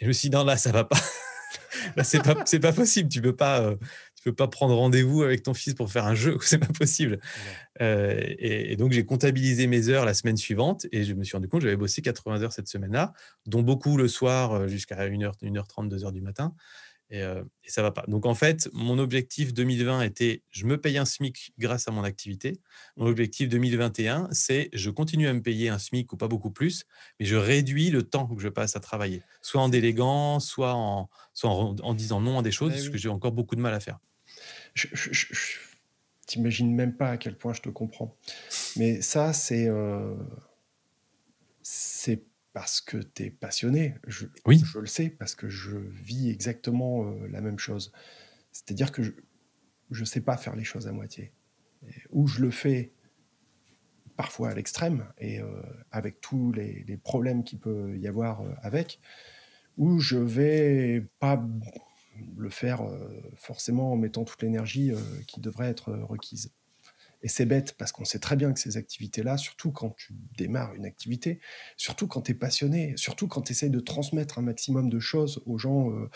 Et je me suis dit, non là, ça va pas. Bah, c'est pas, possible. Tu peux pas, euh, tu peux pas prendre rendez-vous avec ton fils pour faire un jeu. C'est pas possible. Euh, et, donc, j'ai comptabilisé mes heures la semaine suivante et je me suis rendu compte que j'avais bossé 80 heures cette semaine-là, dont beaucoup le soir euh, jusqu'à 1h, 1h30, 2h du matin et, euh, et, ça va pas. Donc en fait, mon objectif 2020 était je me paye un SMIC grâce à mon activité. Mon objectif 2021, c'est je continue à me payer un SMIC ou pas beaucoup plus, mais je réduis le temps que je passe à travailler, soit en déléguant, soit en, en, disant non à des choses, bah que j'ai encore beaucoup de mal à faire. Je, même pas à quel point je te comprends. Mais ça, c'est euh, c'est parce que tu es passionné. Je, oui. je le sais, parce que je vis exactement euh, la même chose. C'est-à-dire que je ne sais pas faire les choses à moitié. Ou je le fais parfois à l'extrême, et euh, avec tous les, problèmes qu'il peut y avoir euh, avec, ou je ne vais pas le faire forcément en mettant toute l'énergie qui devrait être requise. Et c'est bête parce qu'on sait très bien que ces activités-là, surtout quand tu démarres une activité, surtout quand tu es passionné, surtout quand tu essayes de transmettre un maximum de choses aux gens euh,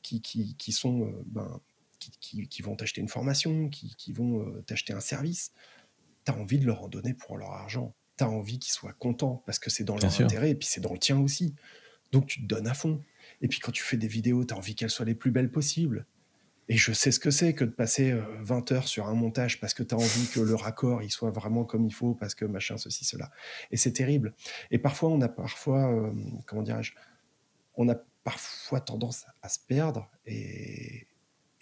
qui, sont, euh, ben, qui, vont t'acheter une formation, qui, vont euh, t'acheter un service, tu as envie de leur en donner pour leur argent. Tu as envie qu'ils soient contents parce que c'est dans leur intérêt et puis c'est dans le tien aussi. Donc tu te donnes à fond. Et puis quand tu fais des vidéos, tu as envie qu'elles soient les plus belles possibles. Et je sais ce que c'est que de passer 20 euh, heures sur un montage parce que tu as envie que le raccord il soit vraiment comme il faut, parce que machin, ceci, cela. Et c'est terrible. Et parfois, on a parfois, euh, comment dirais-je, on a parfois tendance à se perdre et,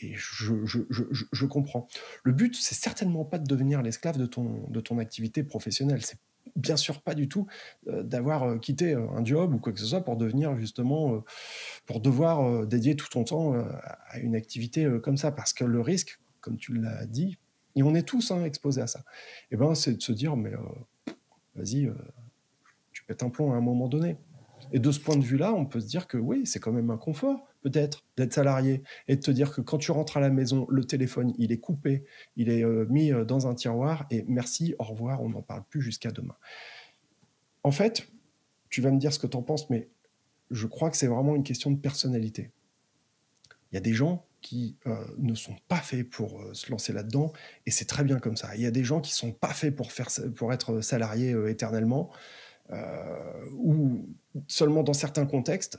je, je, comprends. Le but, c'est certainement pas de devenir l'esclave de ton, de ton activité professionnelle. C'est bien sûr pas du tout euh, d'avoir euh, quitté euh, un job ou quoi que ce soit pour devenir justement, pour devoir dédier tout ton temps à une activité comme ça, parce que le risque, comme tu l'as dit, et on est tous hein, exposés à ça, et eh ben c'est de se dire mais vas-y, tu pètes un plomb à un moment donné. Et de ce point de vue-là, on peut se dire que oui, c'est quand même un confort peut-être d'être salarié et de te dire que quand tu rentres à la maison, le téléphone, il est coupé, il est euh, mis euh, dans un tiroir et merci, au revoir, on n'en parle plus jusqu'à demain. En fait, tu vas me dire ce que tu en penses, mais je crois que c'est vraiment une question de personnalité. Il y a des gens qui euh, ne sont pas faits pour se lancer là-dedans, et c'est très bien comme ça. Il y a des gens qui ne sont pas faits pour, pour être salariés éternellement, ou seulement dans certains contextes.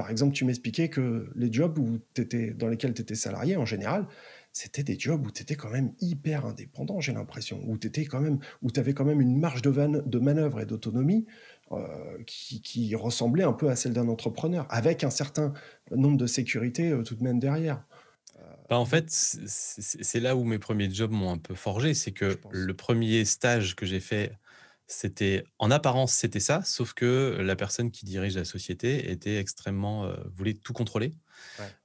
Par exemple, tu m'expliquais que les jobs où étais, dans lesquels tu étais salarié, en général, c'était des jobs où tu étais quand même hyper indépendant, j'ai l'impression, où tu quand même, où avais quand même une marge de, de manœuvre et d'autonomie euh, qui, ressemblait un peu à celle d'un entrepreneur, avec un certain nombre de sécurité euh, tout de même derrière. Bah, en fait, c'est là où mes premiers jobs m'ont un peu forgé. C'est que le premier stage que j'ai fait c'était en apparence c'était ça, sauf que la personne qui dirige la société était extrêmement euh, voulait tout contrôler.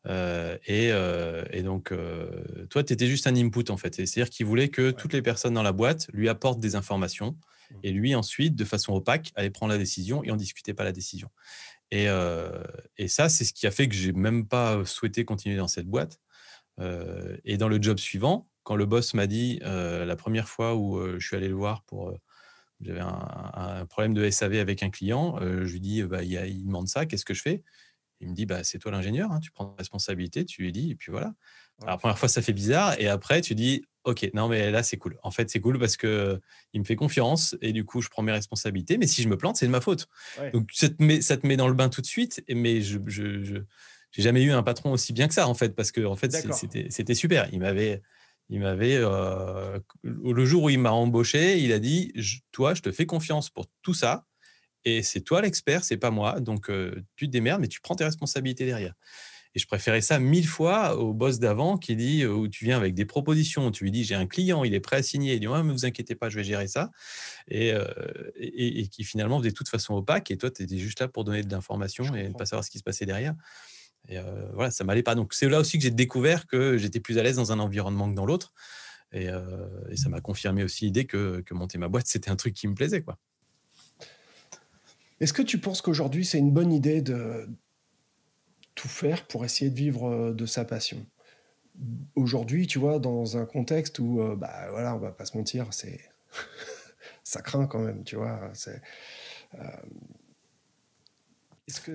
Euh, et, euh, et, donc toi tu étais juste un input en fait, c'est-à-dire qu'il voulait que toutes les personnes dans la boîte lui apportent des informations mmh. et lui ensuite de façon opaque allait prendre la décision et on discutait pas la décision. Et, et ça c'est ce qui a fait que j'ai même pas souhaité continuer dans cette boîte. et dans le job suivant, quand le boss m'a dit la première fois où je suis allé le voir pour j'avais un, problème de SAV avec un client. Euh, je lui dis, bah, il, demande ça, qu'est-ce que je fais Il me dit, bah, c'est toi l'ingénieur, hein, tu prends la responsabilité, tu lui dis, et puis voilà. Alors, la première fois, ça fait bizarre. Et après, tu dis, OK, non, mais là, c'est cool. En fait, c'est cool parce que il me fait confiance et du coup, je prends mes responsabilités. Mais si je me plante, c'est de ma faute. Donc, ça te, met, ça te met dans le bain tout de suite. Mais je. je, j'ai jamais eu un patron aussi bien que ça en fait parce que en fait c'était super il m'avait il m'avait, euh, le jour où il m'a embauché, il a dit Toi, je te fais confiance pour tout ça, et c'est toi l'expert, c'est pas moi. Donc, euh, tu te démerdes, mais tu prends tes responsabilités derrière. Et je préférais ça mille fois au boss d'avant qui dit euh, où tu viens avec des propositions, tu lui dis j'ai un client, il est prêt à signer, il dit ouais, vous inquiétez pas, je vais gérer ça, et, et, et qui finalement faisait de toute façon opaque, et toi tu étais juste là pour donner de l'information et ne pas savoir ce qui se passait derrière. Et euh, voilà, ça m'allait pas. Donc c'est là aussi que j'ai découvert que j'étais plus à l'aise dans un environnement que dans l'autre. Euh, et, ça m'a confirmé aussi l'idée que, que, monter ma boîte, c'était un truc qui me plaisait. quoi. Est-ce que tu penses qu'aujourd'hui, c'est une bonne idée de tout faire pour essayer de vivre euh, de sa passion Aujourd'hui, tu vois, dans un contexte où, bah voilà, on va pas se mentir, c'est ça craint quand même, tu vois. C'est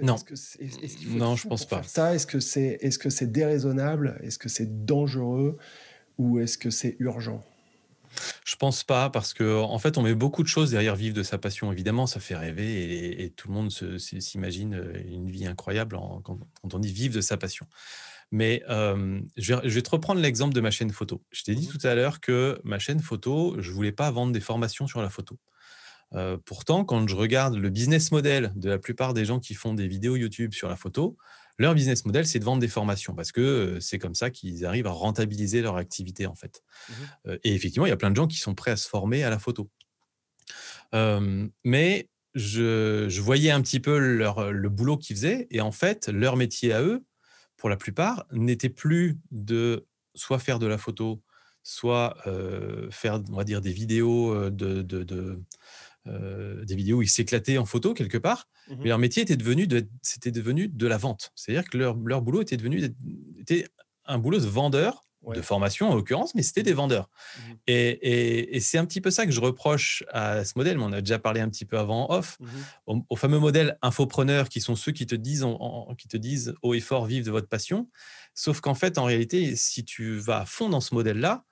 non, je pense pas. Ça, est-ce que c'est, déraisonnable Est-ce que c'est dangereux Ou est-ce que c'est urgent je pense pas parce que en fait on met beaucoup de choses derrière vivre de sa passion évidemment ça fait rêver et, tout le monde s'imagine euh, une vie incroyable quand, on dit vivre de sa passion. Mais euh, je, vais, je, vais, te reprendre l'exemple de ma chaîne photo. Je t'ai dit mhm. tout à l'heure que ma chaîne photo, je voulais pas vendre des formations sur la photo. Euh, pourtant, quand je regarde le business model de la plupart des gens qui font des vidéos YouTube sur la photo, leur business model, c'est de vendre des formations parce que euh, c'est comme ça qu'ils arrivent à rentabiliser leur activité en fait. Mmh euh, et effectivement, il y a plein de gens qui sont prêts à se former à la photo. mais je, voyais un petit peu leur, le boulot qu'ils faisaient et en fait, leur métier à eux, pour la plupart, n'était plus de soit faire de la photo, soit faire, on dire, des vidéos de euh, des vidéos où ils s'éclataient en photo quelque part, mhm. mais leur métier était devenu de, c'était devenu de la vente. C'est-à-dire que leur, boulot était devenu était un boulot de vendeur, de formation en l'occurrence, mais c'était des mhm. vendeurs. Mhm. Et, c'est un petit peu ça que je reproche à ce modèle, mais on a déjà parlé un petit peu avant off, au, fameux modèle infopreneur qui sont ceux qui te disent, qui te disent haut et fort, vive de votre passion. Sauf qu'en fait, en réalité, si tu vas à fond dans ce modèle-là,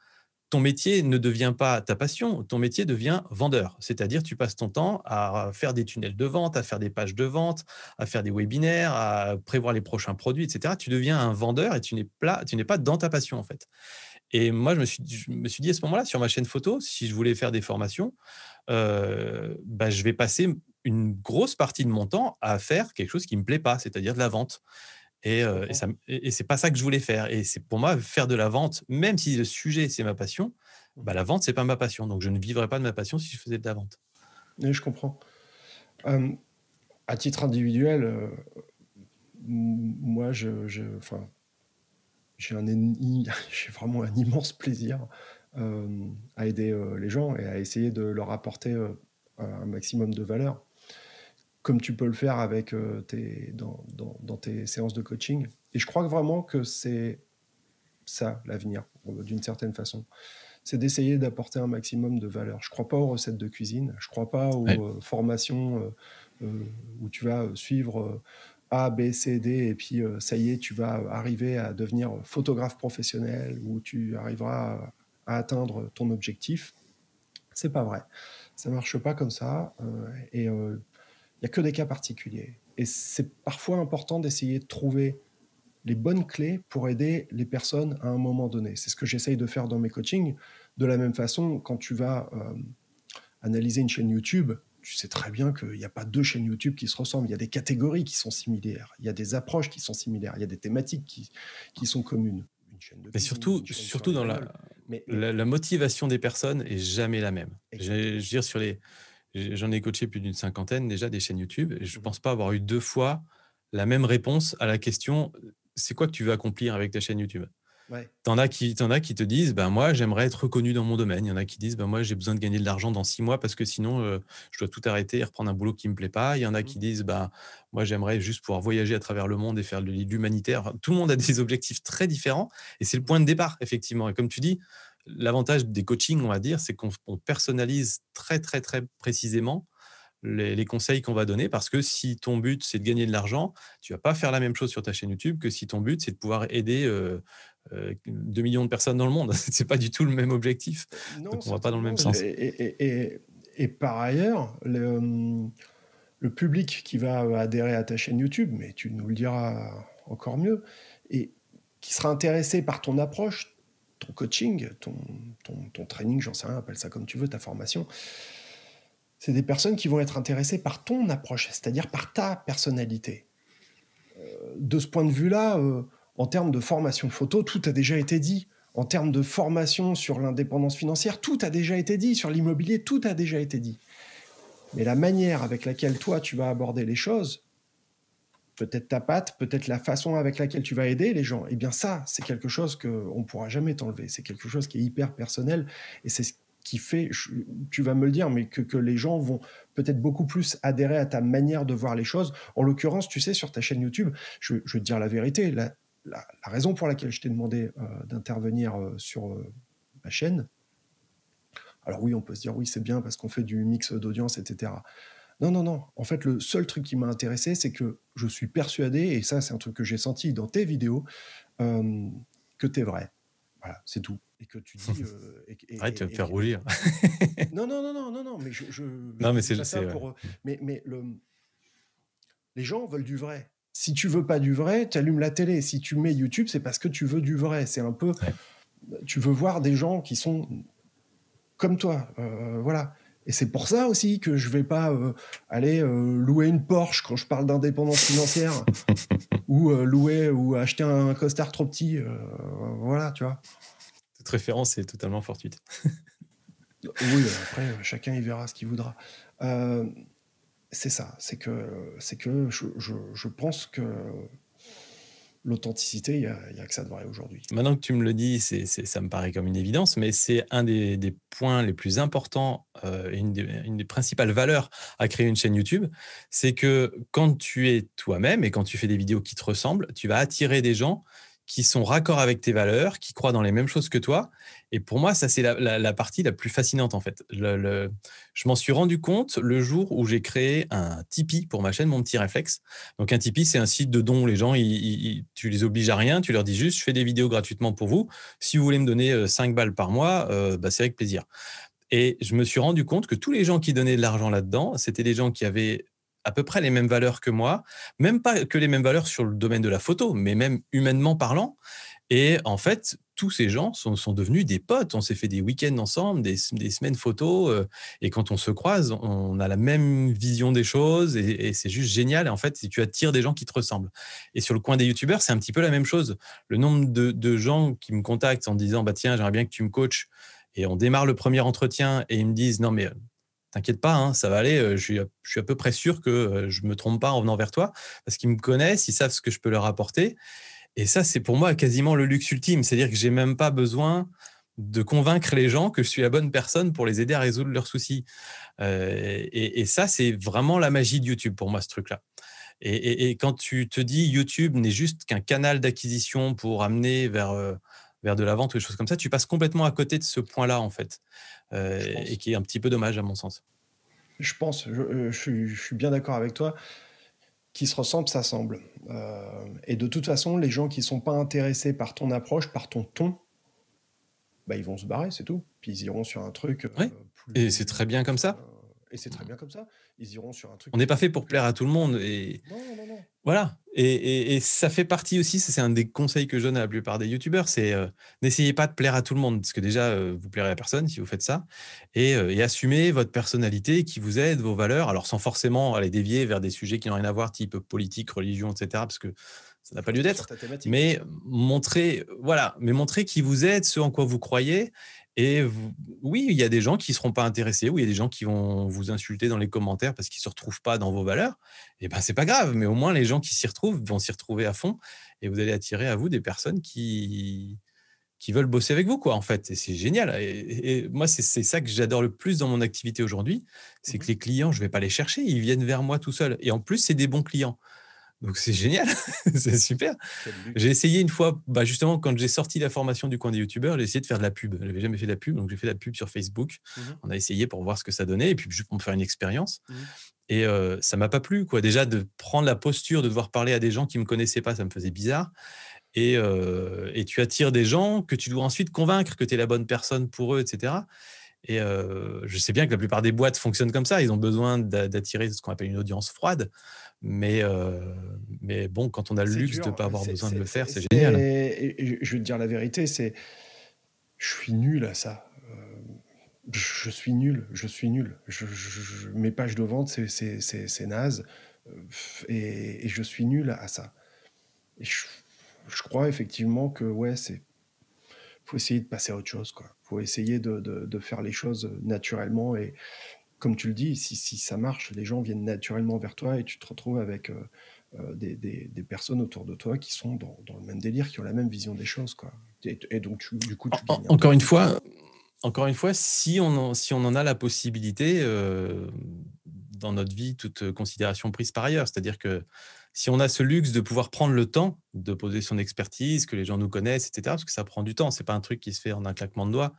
ton métier ne devient pas ta passion, ton métier devient vendeur. C'est-à-dire, tu passes ton temps à faire des tunnels de vente, à faire des pages de vente, à faire des webinaires, à prévoir les prochains produits, etc. Tu deviens un vendeur et tu n'es pas, tu n'es pas dans ta passion, en fait. Et moi, je me suis, dit à ce moment-là, sur ma chaîne photo, si je voulais faire des formations, euh, bah, je vais passer une grosse partie de mon temps à faire quelque chose qui ne me plaît pas, c'est-à-dire de la vente. Et, c'est pas ça que je voulais faire. Et c'est pour moi faire de la vente, même si le sujet c'est ma passion, mmh. bah, la vente c'est pas ma passion. Donc je ne vivrais pas de ma passion si je faisais de la vente. je comprends. à titre individuel, moi je, j'ai un j'ai vraiment un immense plaisir à aider les gens et à essayer de leur apporter un maximum de valeur comme tu peux le faire avec euh, tes, dans, dans, tes séances de coaching. Et je crois vraiment que c'est ça l'avenir, euh, d'une certaine façon. C'est d'essayer d'apporter un maximum de valeur. Je ne crois pas aux recettes de cuisine, je ne crois pas aux euh, formations où tu vas suivre A, B, C, D, et puis ça y est, tu vas arriver à devenir photographe professionnel, ou tu arriveras à, atteindre ton objectif. C'est pas vrai. Ça marche pas comme ça. et il n'y a que des cas particuliers. Et c'est parfois important d'essayer de trouver les bonnes clés pour aider les personnes à un moment donné. C'est ce que j'essaye de faire dans mes coachings. De la même façon, quand tu vas euh, analyser une chaîne YouTube, tu sais très bien qu'il n'y a pas deux chaînes YouTube qui se ressemblent. Il y a des catégories qui sont similaires, il y a des approches qui sont similaires, il y a des thématiques qui, qui sont communes. Mais surtout, surtout dans la, Mais, la, motivation des personnes est jamais la même. je veux dire, sur les, J'en ai coaché plus d'une cinquantaine déjà des chaînes YouTube. Et je ne mmh. pense pas avoir eu deux fois la même réponse à la question c'est quoi que tu veux accomplir avec ta chaîne YouTube ouais. T'en as qui en as qui te disent ben moi j'aimerais être reconnu dans mon domaine. Il y en a qui disent ben moi j'ai besoin de gagner de l'argent dans six mois parce que sinon euh, je dois tout arrêter et reprendre un boulot qui me plaît pas. Il y en a mmh. qui disent ben moi j'aimerais juste pouvoir voyager à travers le monde et faire de l'humanitaire. tout le monde a des objectifs très différents et c'est le point de départ effectivement. Et comme tu dis, l'avantage des coachings, on va dire, c'est qu'on personnalise très, très, très précisément les, conseils qu'on va donner parce que si ton but, c'est de gagner de l'argent, tu vas pas faire la même chose sur ta chaîne YouTube que si ton but, c'est de pouvoir aider 2 euh, euh, millions de personnes dans le monde. c'est pas du tout le même objectif. Donc, on va pas dans le même sens. Et, par ailleurs, le, le public qui va adhérer à ta chaîne YouTube, mais tu nous le diras encore mieux, et qui sera intéressé par ton approche, ton coaching, ton, ton, training, j'en sais rien, appelle ça comme tu veux, ta formation, c'est des personnes qui vont être intéressées par ton approche, c'est-à-dire par ta personnalité. Euh, de ce point de vue-là, euh, en termes de formation photo, tout a déjà été dit. En termes de formation sur l'indépendance financière, tout a déjà été dit. Sur l'immobilier, tout a déjà été dit. Mais la manière avec laquelle toi, tu vas aborder les choses, peut-être ta patte, peut-être la façon avec laquelle tu vas aider les gens. et eh bien ça, c'est quelque chose qu'on ne pourra jamais t'enlever. C'est quelque chose qui est hyper personnel et c'est ce qui fait, tu vas me le dire, mais que, les gens vont peut-être beaucoup plus adhérer à ta manière de voir les choses. En l'occurrence, tu sais, sur ta chaîne YouTube, je, vais te dire la vérité, la, raison pour laquelle je t'ai demandé euh, d'intervenir euh, sur euh, ma chaîne, alors oui, on peut se dire oui, c'est bien parce qu'on fait du mix d'audience, etc. Non, non, non. En fait, le seul truc qui m'a intéressé, c'est que je suis persuadé, et ça, c'est un truc que j'ai senti dans tes vidéos, euh, que es vrai. Voilà, c'est tout. Et que tu dis. Euh, vas me faire rougir. non, non, non, non, non, non, mais je. non, mais c'est. Euh, mais, mais le, les gens veulent du vrai. Si tu veux pas du vrai, tu allumes la télé. Si tu mets YouTube, c'est parce que tu veux du vrai. C'est un peu. Tu veux voir des gens qui sont comme toi. Euh, voilà. Et c'est pour ça aussi que je ne vais pas euh, aller euh, louer une Porsche quand je parle d'indépendance financière ou euh, louer ou acheter un, costard trop petit. voilà, tu vois. Cette référence est totalement fortuite. oui, après chacun y verra ce qu'il voudra. c'est ça, c'est que que je pense que l'authenticité, il n'y a, que ça de vrai aujourd'hui. Maintenant que tu me le dis, c'est, ça me paraît comme une évidence, mais c'est un des, points les plus importants euh, une, des, principales valeurs à créer une chaîne YouTube. C'est que quand tu es toi-même et quand tu fais des vidéos qui te ressemblent, tu vas attirer des gens qui sont raccords avec tes valeurs, qui croient dans les mêmes choses que toi et pour moi, ça, c'est la, partie la plus fascinante, en fait. Le, je m'en suis rendu compte le jour où j'ai créé un Tipeee pour ma chaîne, Mon Petit Réflexe. Donc, un Tipeee, c'est un site de dons. Les gens, tu les obliges à rien. Tu leur dis juste, je fais des vidéos gratuitement pour vous. Si vous voulez me donner 5 euh, balles par mois, euh, bah, c'est avec plaisir. Et je me suis rendu compte que tous les gens qui donnaient de l'argent là-dedans, c'était des gens qui avaient à peu près les mêmes valeurs que moi, même pas que les mêmes valeurs sur le domaine de la photo, mais même humainement parlant. Et en fait, tous ces gens sont, devenus des potes. On s'est fait des week-ends ensemble, des, semaines photos. Euh, et quand on se croise, on a la même vision des choses. Et, c'est juste génial. Et en fait, si tu attires des gens qui te ressemblent. Et sur le coin des youtubeurs, c'est un petit peu la même chose. Le nombre de, gens qui me contactent en disant bah, Tiens, j'aimerais bien que tu me coaches. Et on démarre le premier entretien et ils me disent Non, mais euh, t'inquiète pas, hein, ça va aller, euh, je suis, je suis, à peu près sûr que je ne me trompe pas en venant vers toi, parce qu'ils me connaissent, ils savent ce que je peux leur apporter. Et ça, c'est pour moi quasiment le luxe ultime. C'est-à-dire que j'ai même pas besoin de convaincre les gens que je suis la bonne personne pour les aider à résoudre leurs soucis. Euh, et, ça, c'est vraiment la magie de YouTube pour moi, ce truc-là. Et, quand tu te dis YouTube n'est juste qu'un canal d'acquisition pour amener vers, euh, vers de la vente ou des choses comme ça, tu passes complètement à côté de ce point-là, en fait, euh, et qui est un petit peu dommage à mon sens. Je pense, je suis bien d'accord avec toi qui se ressemblent s'assemblent. Euh, et de toute façon, les gens qui ne sont pas intéressés par ton approche, par ton ton, bah, ils vont se barrer, c'est tout. Puis ils iront sur un truc. Euh, et c'est très bien comme ça. Euh, et c'est très mmh. bien comme ça. Ils iront sur un truc. On n'est pas fait pour plaire à tout le monde. Et... Non, non, non. Voilà. Et, ça fait partie aussi, c'est un des conseils que je donne à la plupart des youtubeurs, c'est euh, n'essayez pas de plaire à tout le monde, parce que déjà, euh, vous plairez à personne si vous faites ça. Euh, et, assumez votre personnalité qui vous aide, vos valeurs, alors sans forcément aller dévier vers des sujets qui n'ont rien à voir, type politique, religion, etc., parce que ça n'a pas lieu d'être. Mais montrez voilà, mais montrez qui vous êtes, ce en quoi vous croyez, et oui, il y a des gens qui ne seront pas intéressés, ou il y a des gens qui vont vous insulter dans les commentaires parce qu'ils ne se retrouvent pas dans vos valeurs. Et eh ben c'est pas grave, mais au moins les gens qui s'y retrouvent vont s'y retrouver à fond, et vous allez attirer à vous des personnes qui, veulent bosser avec vous, quoi, en fait. Et c'est génial. Et, moi, c'est ça que j'adore le plus dans mon activité aujourd'hui, c'est mmh que les clients, je ne vais pas les chercher, ils viennent vers moi tout seul. Et en plus, c'est des bons clients. Donc c'est génial, c'est super. J'ai essayé une fois, bah justement, quand j'ai sorti la formation du coin des youtubeurs, j'ai essayé de faire de la pub. Je n'avais jamais fait de la pub, donc j'ai fait de la pub sur Facebook. Mhm. On a essayé pour voir ce que ça donnait et puis juste pour faire une expérience. Mhm. Et euh, ça m'a pas plu, quoi. Déjà, de prendre la posture de devoir parler à des gens qui me connaissaient pas, ça me faisait bizarre. Et, euh, et tu attires des gens que tu dois ensuite convaincre que tu es la bonne personne pour eux, etc. Et euh, je sais bien que la plupart des boîtes fonctionnent comme ça. Ils ont besoin d'attirer ce qu'on appelle une audience froide. Mais, euh, mais bon, quand on a le luxe de ne pas hein. avoir besoin de le faire, c'est génial. je vais te dire la vérité, c'est je suis nul à ça. Euh, je suis nul, je suis nul. Je, mes pages de vente, c'est naze. Et, je suis nul à ça. Et je, je crois effectivement que ouais, c'est faut essayer de passer à autre chose. Quoi. faut essayer de, de, de, faire les choses euh, naturellement. Et comme tu le dis, si, si, ça marche, les gens viennent naturellement vers toi et tu te retrouves avec euh, euh, des, des, personnes autour de toi qui sont dans, le même délire, qui ont la même vision des choses. Quoi. Et, donc, du coup, encore, une fois, encore une fois, si on en, si on en a la possibilité, dans notre vie, toute considération prise par ailleurs. C'est-à-dire que si on a ce luxe de pouvoir prendre le temps de poser son expertise, que les gens nous connaissent, etc., parce que ça prend du temps, c'est pas un truc qui se fait en un claquement de doigts.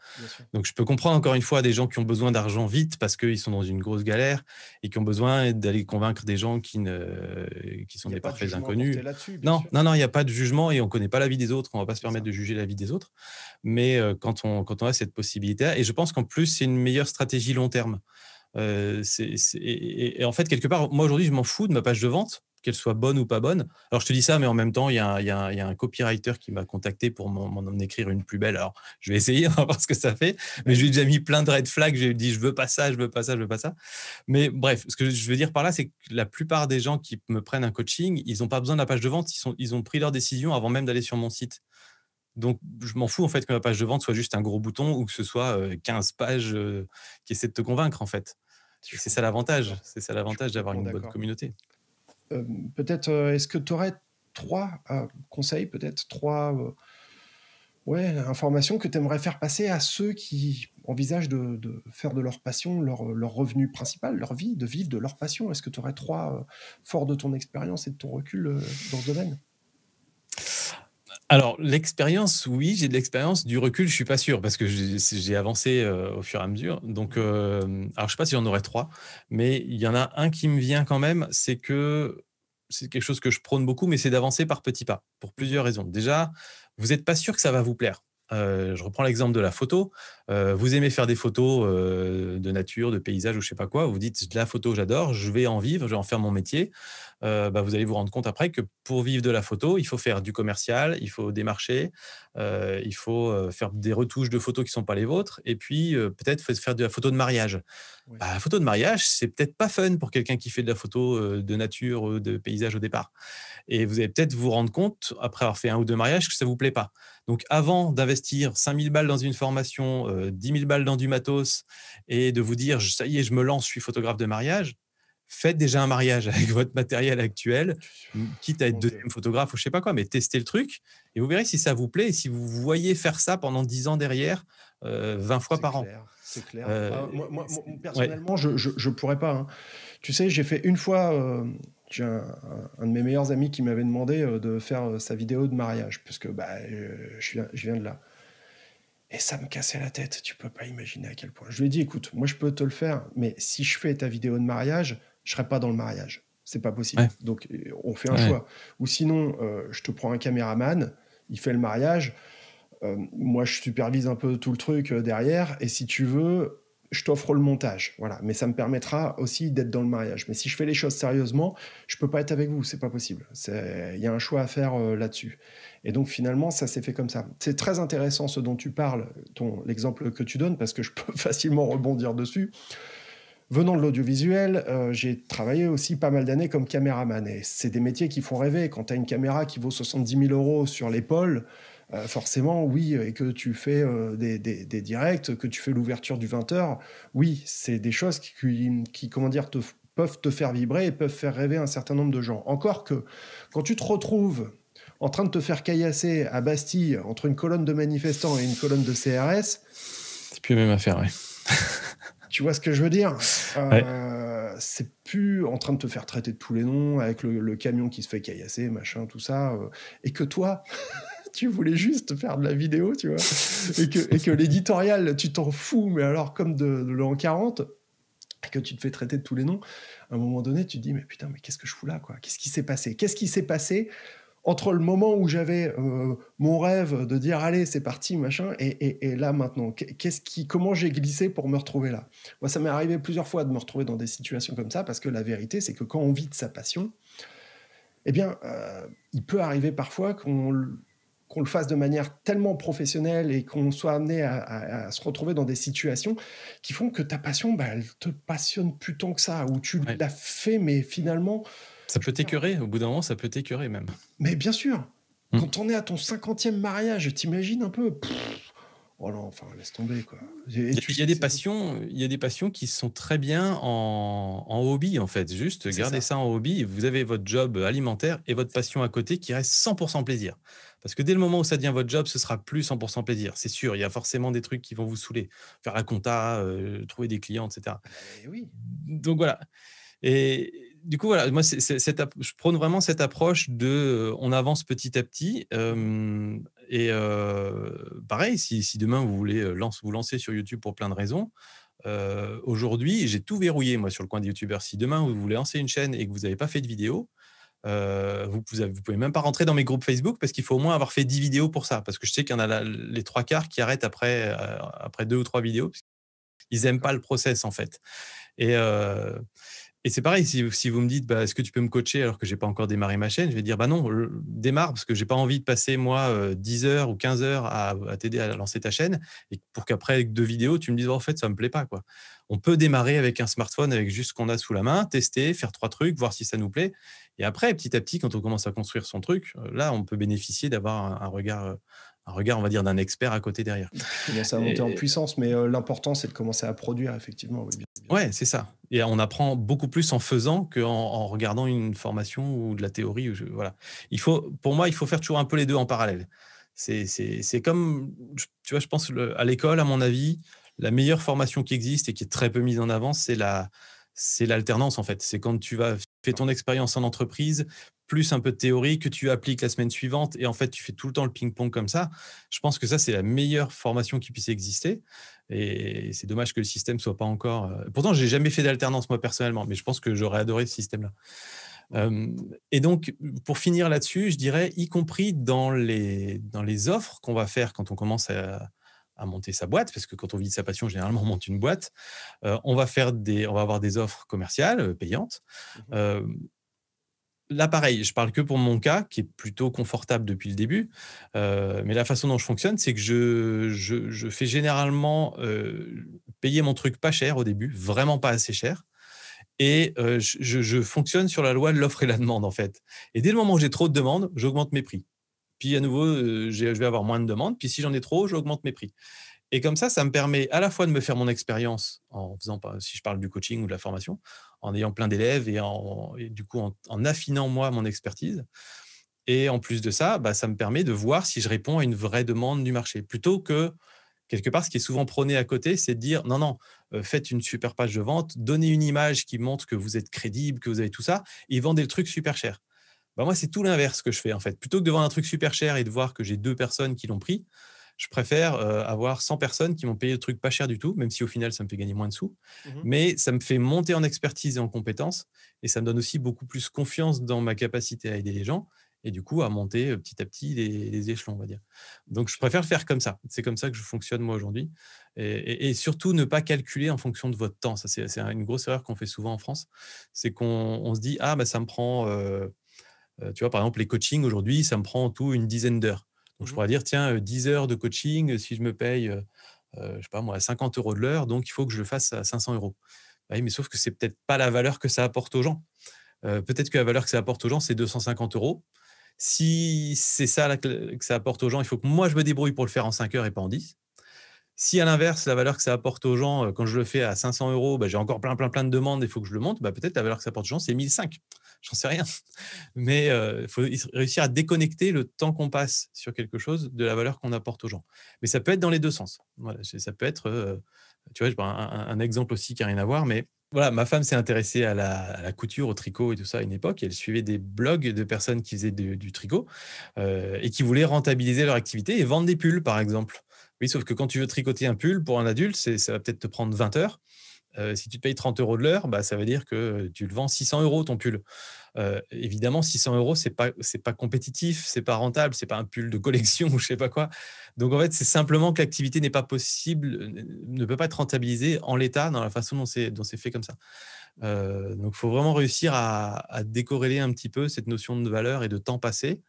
Donc je peux comprendre encore une fois des gens qui ont besoin d'argent vite parce qu'ils sont dans une grosse galère et qui ont besoin d'aller convaincre des gens qui, ne, qui sont des pas parfaits inconnus. Non, non, non, il n'y a pas de jugement et on ne connaît pas la vie des autres, on ne va pas se permettre de juger la vie des autres. Mais euh, quand, on, quand on a cette possibilité, et je pense qu'en plus c'est une meilleure stratégie long terme. Euh, et, en fait, quelque part, moi aujourd'hui, je m'en fous de ma page de vente qu'elle soit bonne ou pas bonne. Alors, je te dis ça, mais en même temps, il y a un, copywriter qui m'a contacté pour m'en écrire une plus belle. Alors, je vais essayer, on va voir ce que ça fait. Mais j'ai déjà mis plein de red flags. J'ai dit, je veux pas ça, je veux pas ça, je veux pas ça. Mais bref, ce que je veux dire par là, c'est que la plupart des gens qui me prennent un coaching, ils n'ont pas besoin de la page de vente. Ils, ils ont pris leur décision avant même d'aller sur mon site. Donc, je m'en fous en fait que ma page de vente soit juste un gros bouton ou que ce soit 15 euh, pages euh, qui essaient de te convaincre en fait. C'est ça l'avantage. C'est ça l'avantage d'avoir une bonne communauté. Euh, peut-être, euh, est-ce que tu aurais trois euh, conseils, peut-être trois ouais, informations que tu aimerais faire passer à ceux qui envisagent de, faire de leur passion leur, revenu principal, leur vie, de vivre de leur passion Est-ce que tu aurais trois, forts de ton expérience et de ton recul dans ce domaine alors, l'expérience, oui, j'ai de l'expérience. Du recul, je ne suis pas sûr parce que j'ai avancé euh, au fur et à mesure. Donc, euh, alors, je sais pas si j'en aurais trois, mais il y en a un qui me vient quand même, c'est que c'est quelque chose que je prône beaucoup, mais c'est d'avancer par petits pas pour plusieurs raisons. Déjà, vous n'êtes pas sûr que ça va vous plaire. Euh, je reprends l'exemple de la photo. vous aimez faire des photos de nature, de paysage ou je sais pas quoi. Vous dites la photo, j'adore, je vais en vivre, je vais en faire mon métier. Euh, bah, vous allez vous rendre compte après que pour vivre de la photo, il faut faire du commercial, il faut démarcher, euh, il faut euh, faire des retouches de photos qui ne sont pas les vôtres, et puis euh, peut-être faire de la photo de mariage. Bah, la photo de mariage, c'est peut-être pas fun pour quelqu'un qui fait de la photo de nature, de paysage au départ. Et vous allez peut-être vous rendre compte, après avoir fait un ou deux mariages, que ça ne vous plaît pas. Donc avant d'investir 5000 balles dans une formation, 10 000 balles dans du matos, et de vous dire, ça y est, je me lance, je suis photographe de mariage, faites déjà un mariage avec votre matériel actuel, quitte à être deuxième photographe ou je sais pas quoi, mais testez le truc et vous verrez si ça vous plaît et si vous voyez faire ça pendant 10 ans derrière, 20 euh, fois par an. C'est clair. Euh, bah, personnellement, je, ne pourrais pas. Hein. Tu sais, j'ai fait une fois. Euh, j'ai un, de mes meilleurs amis qui m'avait demandé de faire sa vidéo de mariage, parce que bah, je, viens, je viens de là. Et ça me cassait la tête, tu peux pas imaginer à quel point. Je lui ai dit, écoute, moi je peux te le faire, mais si je fais ta vidéo de mariage, je serai pas dans le mariage. C'est pas possible. Donc, euh, on fait un choix. Ou sinon, euh, je te prends un caméraman, il fait le mariage. Euh, moi, je supervise un peu tout le truc derrière. Et si tu veux, je t'offre le montage. Voilà. Mais ça me permettra aussi d'être dans le mariage. Mais si je fais les choses sérieusement, je peux pas être avec vous. C'est pas possible. Il y a un choix à faire là-dessus. Et donc, finalement, ça s'est fait comme ça. C'est très intéressant ce dont tu parles, ton l'exemple que tu donnes, parce que je peux facilement rebondir dessus. Venant de l'audiovisuel, euh, j'ai travaillé aussi pas mal d'années comme caméraman. Et c'est des métiers qui font rêver. Quand tu as une caméra qui vaut 70 000 euros sur l'épaule, euh, forcément, oui, et que tu fais euh, des, directs, que tu fais l'ouverture du 20h, oui, c'est des choses qui, qui comment dire, te, peuvent te faire vibrer et peuvent faire rêver un certain nombre de gens. Encore que, quand tu te retrouves en train de te faire caillasser à Bastille entre une colonne de manifestants et une colonne de CRS... C'est plus même affaire, ouais. Tu vois ce que je veux dire euh, C'est plus en train de te faire traiter de tous les noms avec le, camion qui se fait caillasser, machin, tout ça, euh, et que toi. tu voulais juste faire de la vidéo, tu vois, et que, l'éditorial, tu t'en fous, mais alors comme de, de l'an 40, et que tu te fais traiter de tous les noms, à un moment donné, tu te dis, mais putain, mais qu'est-ce que je fous là, quoi Qu'est-ce qui s'est passé Qu'est-ce qui s'est passé entre le moment où j'avais euh, mon rêve de dire allez c'est parti machin et, là maintenant qu'est-ce qui comment j'ai glissé pour me retrouver là moi ça m'est arrivé plusieurs fois de me retrouver dans des situations comme ça parce que la vérité c'est que quand on vit de sa passion eh bien euh, il peut arriver parfois qu'on qu'on le fasse de manière tellement professionnelle et qu'on soit amené à, se retrouver dans des situations qui font que ta passion, bah, elle te passionne plus tant que ça, ou tu l'as fait, mais finalement, ça peut t'écœurer, au bout d'un moment, ça peut t'écœurer même. Mais bien sûr, hmm. quand on est à ton 50e mariage, t'imagines un peu Oh non, enfin, laisse tomber, quoi. Il y, a des passions, il y a des passions qui sont très bien en, en hobby, en fait. Juste, gardez ça. en hobby. Vous avez votre job alimentaire et votre passion à côté qui reste 100% plaisir. Parce que dès le moment où ça devient votre job, ce sera plus 100% plaisir. C'est sûr, il y a forcément des trucs qui vont vous saouler. Faire la compta, euh, trouver des clients, etc. Ah bah oui. Donc voilà. Et, du coup, voilà, moi, cette, je prône vraiment cette approche de euh, on avance petit à petit. Euh, et euh, pareil, si, demain vous voulez vous lancer sur YouTube pour plein de raisons, aujourd'hui, j'ai tout verrouillé, moi, sur le coin des YouTubeurs. Si demain vous voulez lancer une chaîne et que vous n'avez pas fait de vidéo, vous ne pouvez même pas rentrer dans mes groupes Facebook parce qu'il faut au moins avoir fait 10 vidéos pour ça. Parce que je sais qu'il y en a les trois quarts qui arrêtent après, après deux ou trois vidéos. Parce qu'ils n'aiment pas le process, en fait. Et, et c'est pareil, si, vous me dites, bah, est-ce que tu peux me coacher alors que je n'ai pas encore démarré ma chaîne Je vais dire, bah non, démarre parce que n'ai pas envie de passer moi 10 euh, heures ou 15 heures à, t'aider à lancer ta chaîne et pour qu'après avec deux vidéos, tu me dises, en fait, ça ne me plaît pas quoi. On peut démarrer avec un smartphone, avec juste ce qu'on a sous la main, tester, faire trois trucs, voir si ça nous plaît. Et après, petit à petit, quand on commence à construire son truc, euh, là, on peut bénéficier d'avoir un regard euh, regard, on va dire, d'un expert à côté derrière. Ça a monter en puissance, mais euh, l'important, c'est de commencer à produire, effectivement. Oui, ouais, c'est ça. Et on apprend beaucoup plus en faisant qu'en en regardant une formation ou de la théorie. voilà. il faut, pour moi, il faut faire toujours un peu les deux en parallèle. C'est comme, tu vois, je pense à l'école, à mon avis, la meilleure formation qui existe et qui est très peu mise en avant, c'est la, c'est l'alternance en fait. C'est quand tu vas fais ton expérience en entreprise, plus un peu de théorie que tu appliques la semaine suivante, et en fait, tu fais tout le temps le ping-pong comme ça. Je pense que ça, c'est la meilleure formation qui puisse exister. Et c'est dommage que le système soit pas encore. Euh, pourtant, j'ai jamais fait d'alternance moi personnellement, mais je pense que j'aurais adoré ce système-là. Euh, et donc, pour finir là-dessus, je dirais, y compris dans les, dans les offres qu'on va faire quand on commence à, monter sa boîte, parce que quand on vit sa passion, généralement, on monte une boîte. Euh, on va faire des, on va avoir des offres commerciales payantes. Mmh L'appareil, pareil, je parle que pour mon cas, qui est plutôt confortable depuis le début. Euh, mais la façon dont je fonctionne, c'est que je, fais généralement euh, payer mon truc pas cher au début, vraiment pas assez cher. Et euh, je, fonctionne sur la loi de l'offre et la demande, en fait. Et dès le moment où j'ai trop de demandes, j'augmente mes prix. Puis à nouveau, je vais avoir moins de demandes. Puis si j'en ai trop, j'augmente mes prix. Et comme ça, ça me permet à la fois de me faire mon expérience en faisant, si je parle du coaching ou de la formation, en ayant plein d'élèves et, en, du coup en, affinant moi mon expertise. Et en plus de ça, bah, ça me permet de voir si je réponds à une vraie demande du marché, plutôt que quelque part, ce qui est souvent prôné à côté, c'est de dire non, non, euh, faites une super page de vente, donnez une image qui montre que vous êtes crédible, que vous avez tout ça, et vendez le truc super cher. Bah, moi, c'est tout l'inverse que je fais en fait. Plutôt que de vendre un truc super cher et de voir que j'ai deux personnes qui l'ont pris, je préfère euh, avoir 100 personnes qui m'ont payé le truc pas cher du tout, même si au final, ça me fait gagner moins de sous. Mmh Mais ça me fait monter en expertise et en compétences. Et ça me donne aussi beaucoup plus confiance dans ma capacité à aider les gens et du coup à monter euh, petit à petit les, échelons, on va dire. Donc, je préfère faire comme ça. C'est comme ça que je fonctionne moi aujourd'hui. Et, surtout, ne pas calculer en fonction de votre temps. Ça, c'est une grosse erreur qu'on fait souvent en France. C'est qu'on se dit, ah, bah, ça me prend... Euh, tu vois, par exemple, les coachings aujourd'hui, ça me prend en tout une dizaine d'heures. Donc, je mmh pourrais dire, tiens, 10 heures de coaching, si je me paye, je sais pas moi, 50 euros de l'heure, donc il faut que je le fasse à 500 euros. Bah mais sauf que c'est peut-être pas la valeur que ça apporte aux gens. peut-être que la valeur que ça apporte aux gens, c'est 250 euros. Si c'est ça que ça apporte aux gens, il faut que moi, je me débrouille pour le faire en 5 heures et pas en 10. Si à l'inverse, la valeur que ça apporte aux gens, euh, quand je le fais à 500 euros, bah, j'ai encore plein, plein, plein de demandes, il faut que je le monte, bah, peut-être la valeur que ça apporte aux gens, c'est 1005. J'en sais rien. Mais euh, il faut réussir à déconnecter le temps qu'on passe sur quelque chose de la valeur qu'on apporte aux gens. Mais ça peut être dans les deux sens. Voilà, ça peut être, euh, tu vois, un, un, exemple aussi qui n'a rien à voir, mais voilà, ma femme s'est intéressée à la, couture, au tricot et tout ça à une époque. Elle suivait des blogs de personnes qui faisaient du tricot et qui voulaient rentabiliser leur activité et vendre des pulls, par exemple. Oui, sauf que quand tu veux tricoter un pull pour un adulte, ça va peut-être te prendre 20 heures. Euh, si tu te payes 30 euros de l'heure, bah, ça veut dire que tu le vends 600 euros ton pull. Euh, évidemment, 600 euros, c'est pas pas compétitif, ce n'est pas rentable, ce n'est pas un pull de collection ou je ne sais pas quoi. Donc en fait, c'est simplement que l'activité n'est pas possible, euh, ne peut pas être rentabilisée en l'état dans la façon dont c'est fait comme ça. donc, il faut vraiment réussir à, à, décorréler un petit peu cette notion de valeur et de temps passé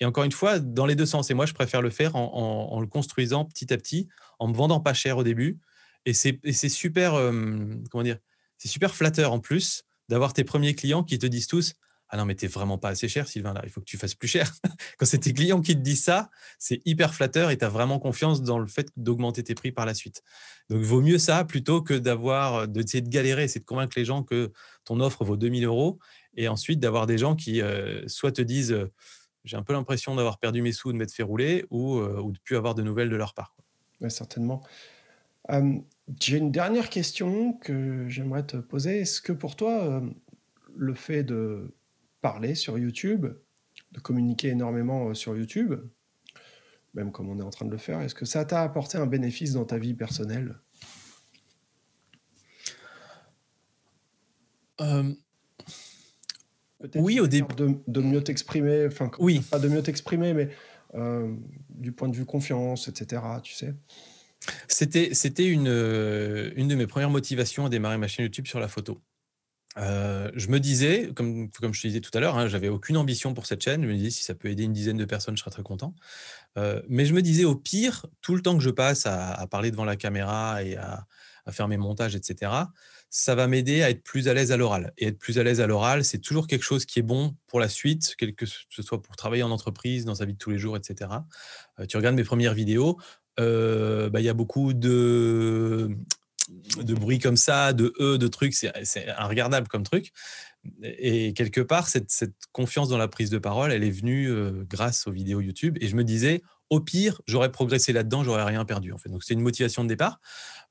et encore une fois, dans les deux sens. Et moi, je préfère le faire en, le construisant petit à petit, en me vendant pas cher au début. Et c'est super, euh, comment dire, c'est super flatteur en plus d'avoir tes premiers clients qui te disent tous ah non, mais t'es vraiment pas assez cher, Sylvain, là, il faut que tu fasses plus cher. Quand c'est tes clients qui te disent ça, c'est hyper flatteur et tu as vraiment confiance dans le fait d'augmenter tes prix par la suite. Donc, vaut mieux ça plutôt que d'avoir, euh, d'essayer de galérer, c'est de convaincre les gens que ton offre vaut 2000 euros et ensuite d'avoir des gens qui euh, soit te disent j'ai un peu l'impression d'avoir perdu mes sous, de m'être fait rouler ou, euh, de plus avoir de nouvelles de leur part. Quoi. certainement. j'ai une dernière question que j'aimerais te poser. Est-ce que pour toi, le fait de parler sur YouTube, de communiquer énormément sur YouTube, même comme on est en train de le faire, est-ce que ça t'a apporté un bénéfice dans ta vie personnelle oui, au début de, mieux t'exprimer, enfin oui. pas de mieux t'exprimer, mais euh, du point de vue confiance, etc. Tu sais. C'était euh, une de mes premières motivations à démarrer ma chaîne YouTube sur la photo. Euh, je me disais, comme, je te disais tout à l'heure, hein, j'avais aucune ambition pour cette chaîne. Je me disais, si ça peut aider une dizaine de personnes, je serais très content. mais je me disais, au pire, tout le temps que je passe à, parler devant la caméra et à, à faire mes montages, etc., ça va m'aider à être plus à l'aise à l'oral. Et être plus à l'aise à l'oral, c'est toujours quelque chose qui est bon pour la suite, quel que ce soit pour travailler en entreprise, dans sa vie de tous les jours, etc. Euh, tu regardes mes premières vidéos, euh, bah, il y a beaucoup de, de bruit comme ça, de E, de trucs, c'est un regardable comme truc. Et quelque part, cette, confiance dans la prise de parole, elle est venue euh, grâce aux vidéos YouTube. Et je me disais, au pire, j'aurais progressé là-dedans, j'aurais rien perdu. En fait. Donc, c'est une motivation de départ.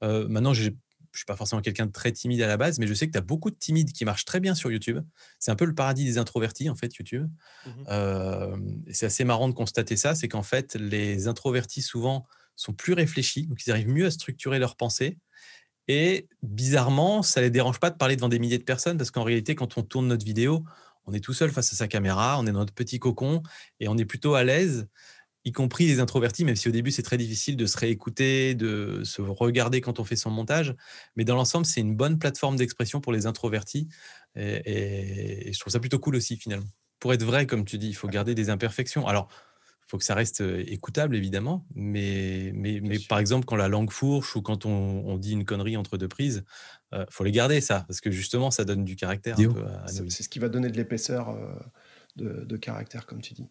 maintenant, j'ai je suis pas forcément quelqu'un de très timide à la base, mais je sais que tu as beaucoup de timides qui marchent très bien sur YouTube. C'est un peu le paradis des introvertis, en fait, YouTube. Mmh euh, c'est assez marrant de constater ça, c'est qu'en fait, les introvertis, souvent, sont plus réfléchis, donc ils arrivent mieux à structurer leurs pensées. Et bizarrement, ça ne les dérange pas de parler devant des milliers de personnes, parce qu'en réalité, quand on tourne notre vidéo, on est tout seul face à sa caméra, on est dans notre petit cocon, et on est plutôt à l'aise y compris les introvertis, même si au début c'est très difficile de se réécouter, de se regarder quand on fait son montage. Mais dans l'ensemble, c'est une bonne plateforme d'expression pour les introvertis. Et, je trouve ça plutôt cool aussi, finalement. Pour être vrai, comme tu dis, il faut garder des imperfections. Alors, il faut que ça reste euh, écoutable, évidemment. Mais, mais, par exemple, quand la langue fourche ou quand on, dit une connerie entre deux prises, il euh, faut les garder, ça, parce que justement, ça donne du caractère. C'est ce qui va donner de l'épaisseur euh, de, caractère, comme tu dis.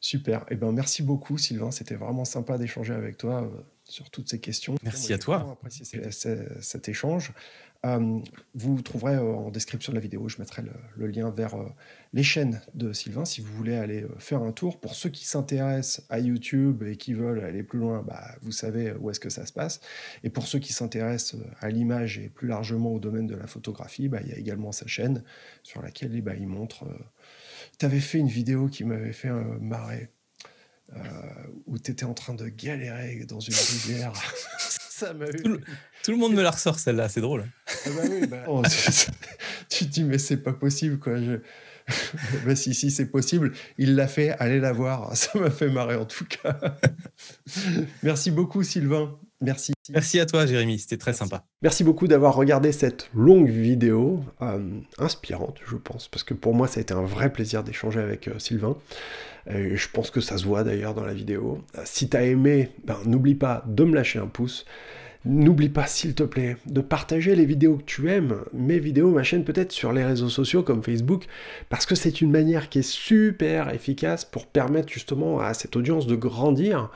Super. Eh ben, merci beaucoup, Sylvain. C'était vraiment sympa d'échanger avec toi euh, sur toutes ces questions. Merci à toi. Apprécié cet échange. Euh, vous trouverez euh, en description de la vidéo, je mettrai le, lien vers les chaînes de Sylvain si vous voulez aller faire un tour. Pour ceux qui s'intéressent à YouTube et qui veulent aller plus loin, bah, vous savez où est-ce que ça se passe. Et pour ceux qui s'intéressent à l'image et plus largement au domaine de la photographie, bah, il y a également sa chaîne sur laquelle eh ben, il montre tu fait une vidéo qui m'avait fait euh, marrer, euh, où tu étais en train de galérer dans une rivière. tout, le, monde me la ressort, celle-là, c'est drôle. Ah bah bah. Oh, tu, te dis, mais c'est pas possible, quoi. Je... Bah, si, si, c'est possible. Il l'a fait, allez la voir. Ça m'a fait marrer, en tout cas. Merci beaucoup, Sylvain. Merci. Merci à toi, Jérémy. C'était très sympa. Merci beaucoup d'avoir regardé cette longue vidéo, euh, inspirante, je pense, parce que pour moi, ça a été un vrai plaisir d'échanger avec euh, Sylvain. Euh, je pense que ça se voit d'ailleurs dans la vidéo. Si t'as aimé, ben, n'oublie pas de me lâcher un pouce. N'oublie pas, s'il te plaît, de partager les vidéos que tu aimes, mes vidéos, ma chaîne, peut-être sur les réseaux sociaux comme Facebook, parce que c'est une manière qui est super efficace pour permettre justement à cette audience de grandir.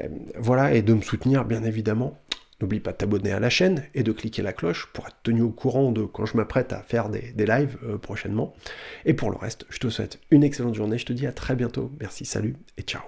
Euh, voilà, et de me soutenir, bien évidemment. N'oublie pas de t'abonner à la chaîne et de cliquer la cloche pour être tenu au courant de quand je m'apprête à faire des, des lives euh, prochainement. Et pour le reste, je te souhaite une excellente journée. Je te dis à très bientôt. Merci, salut et ciao.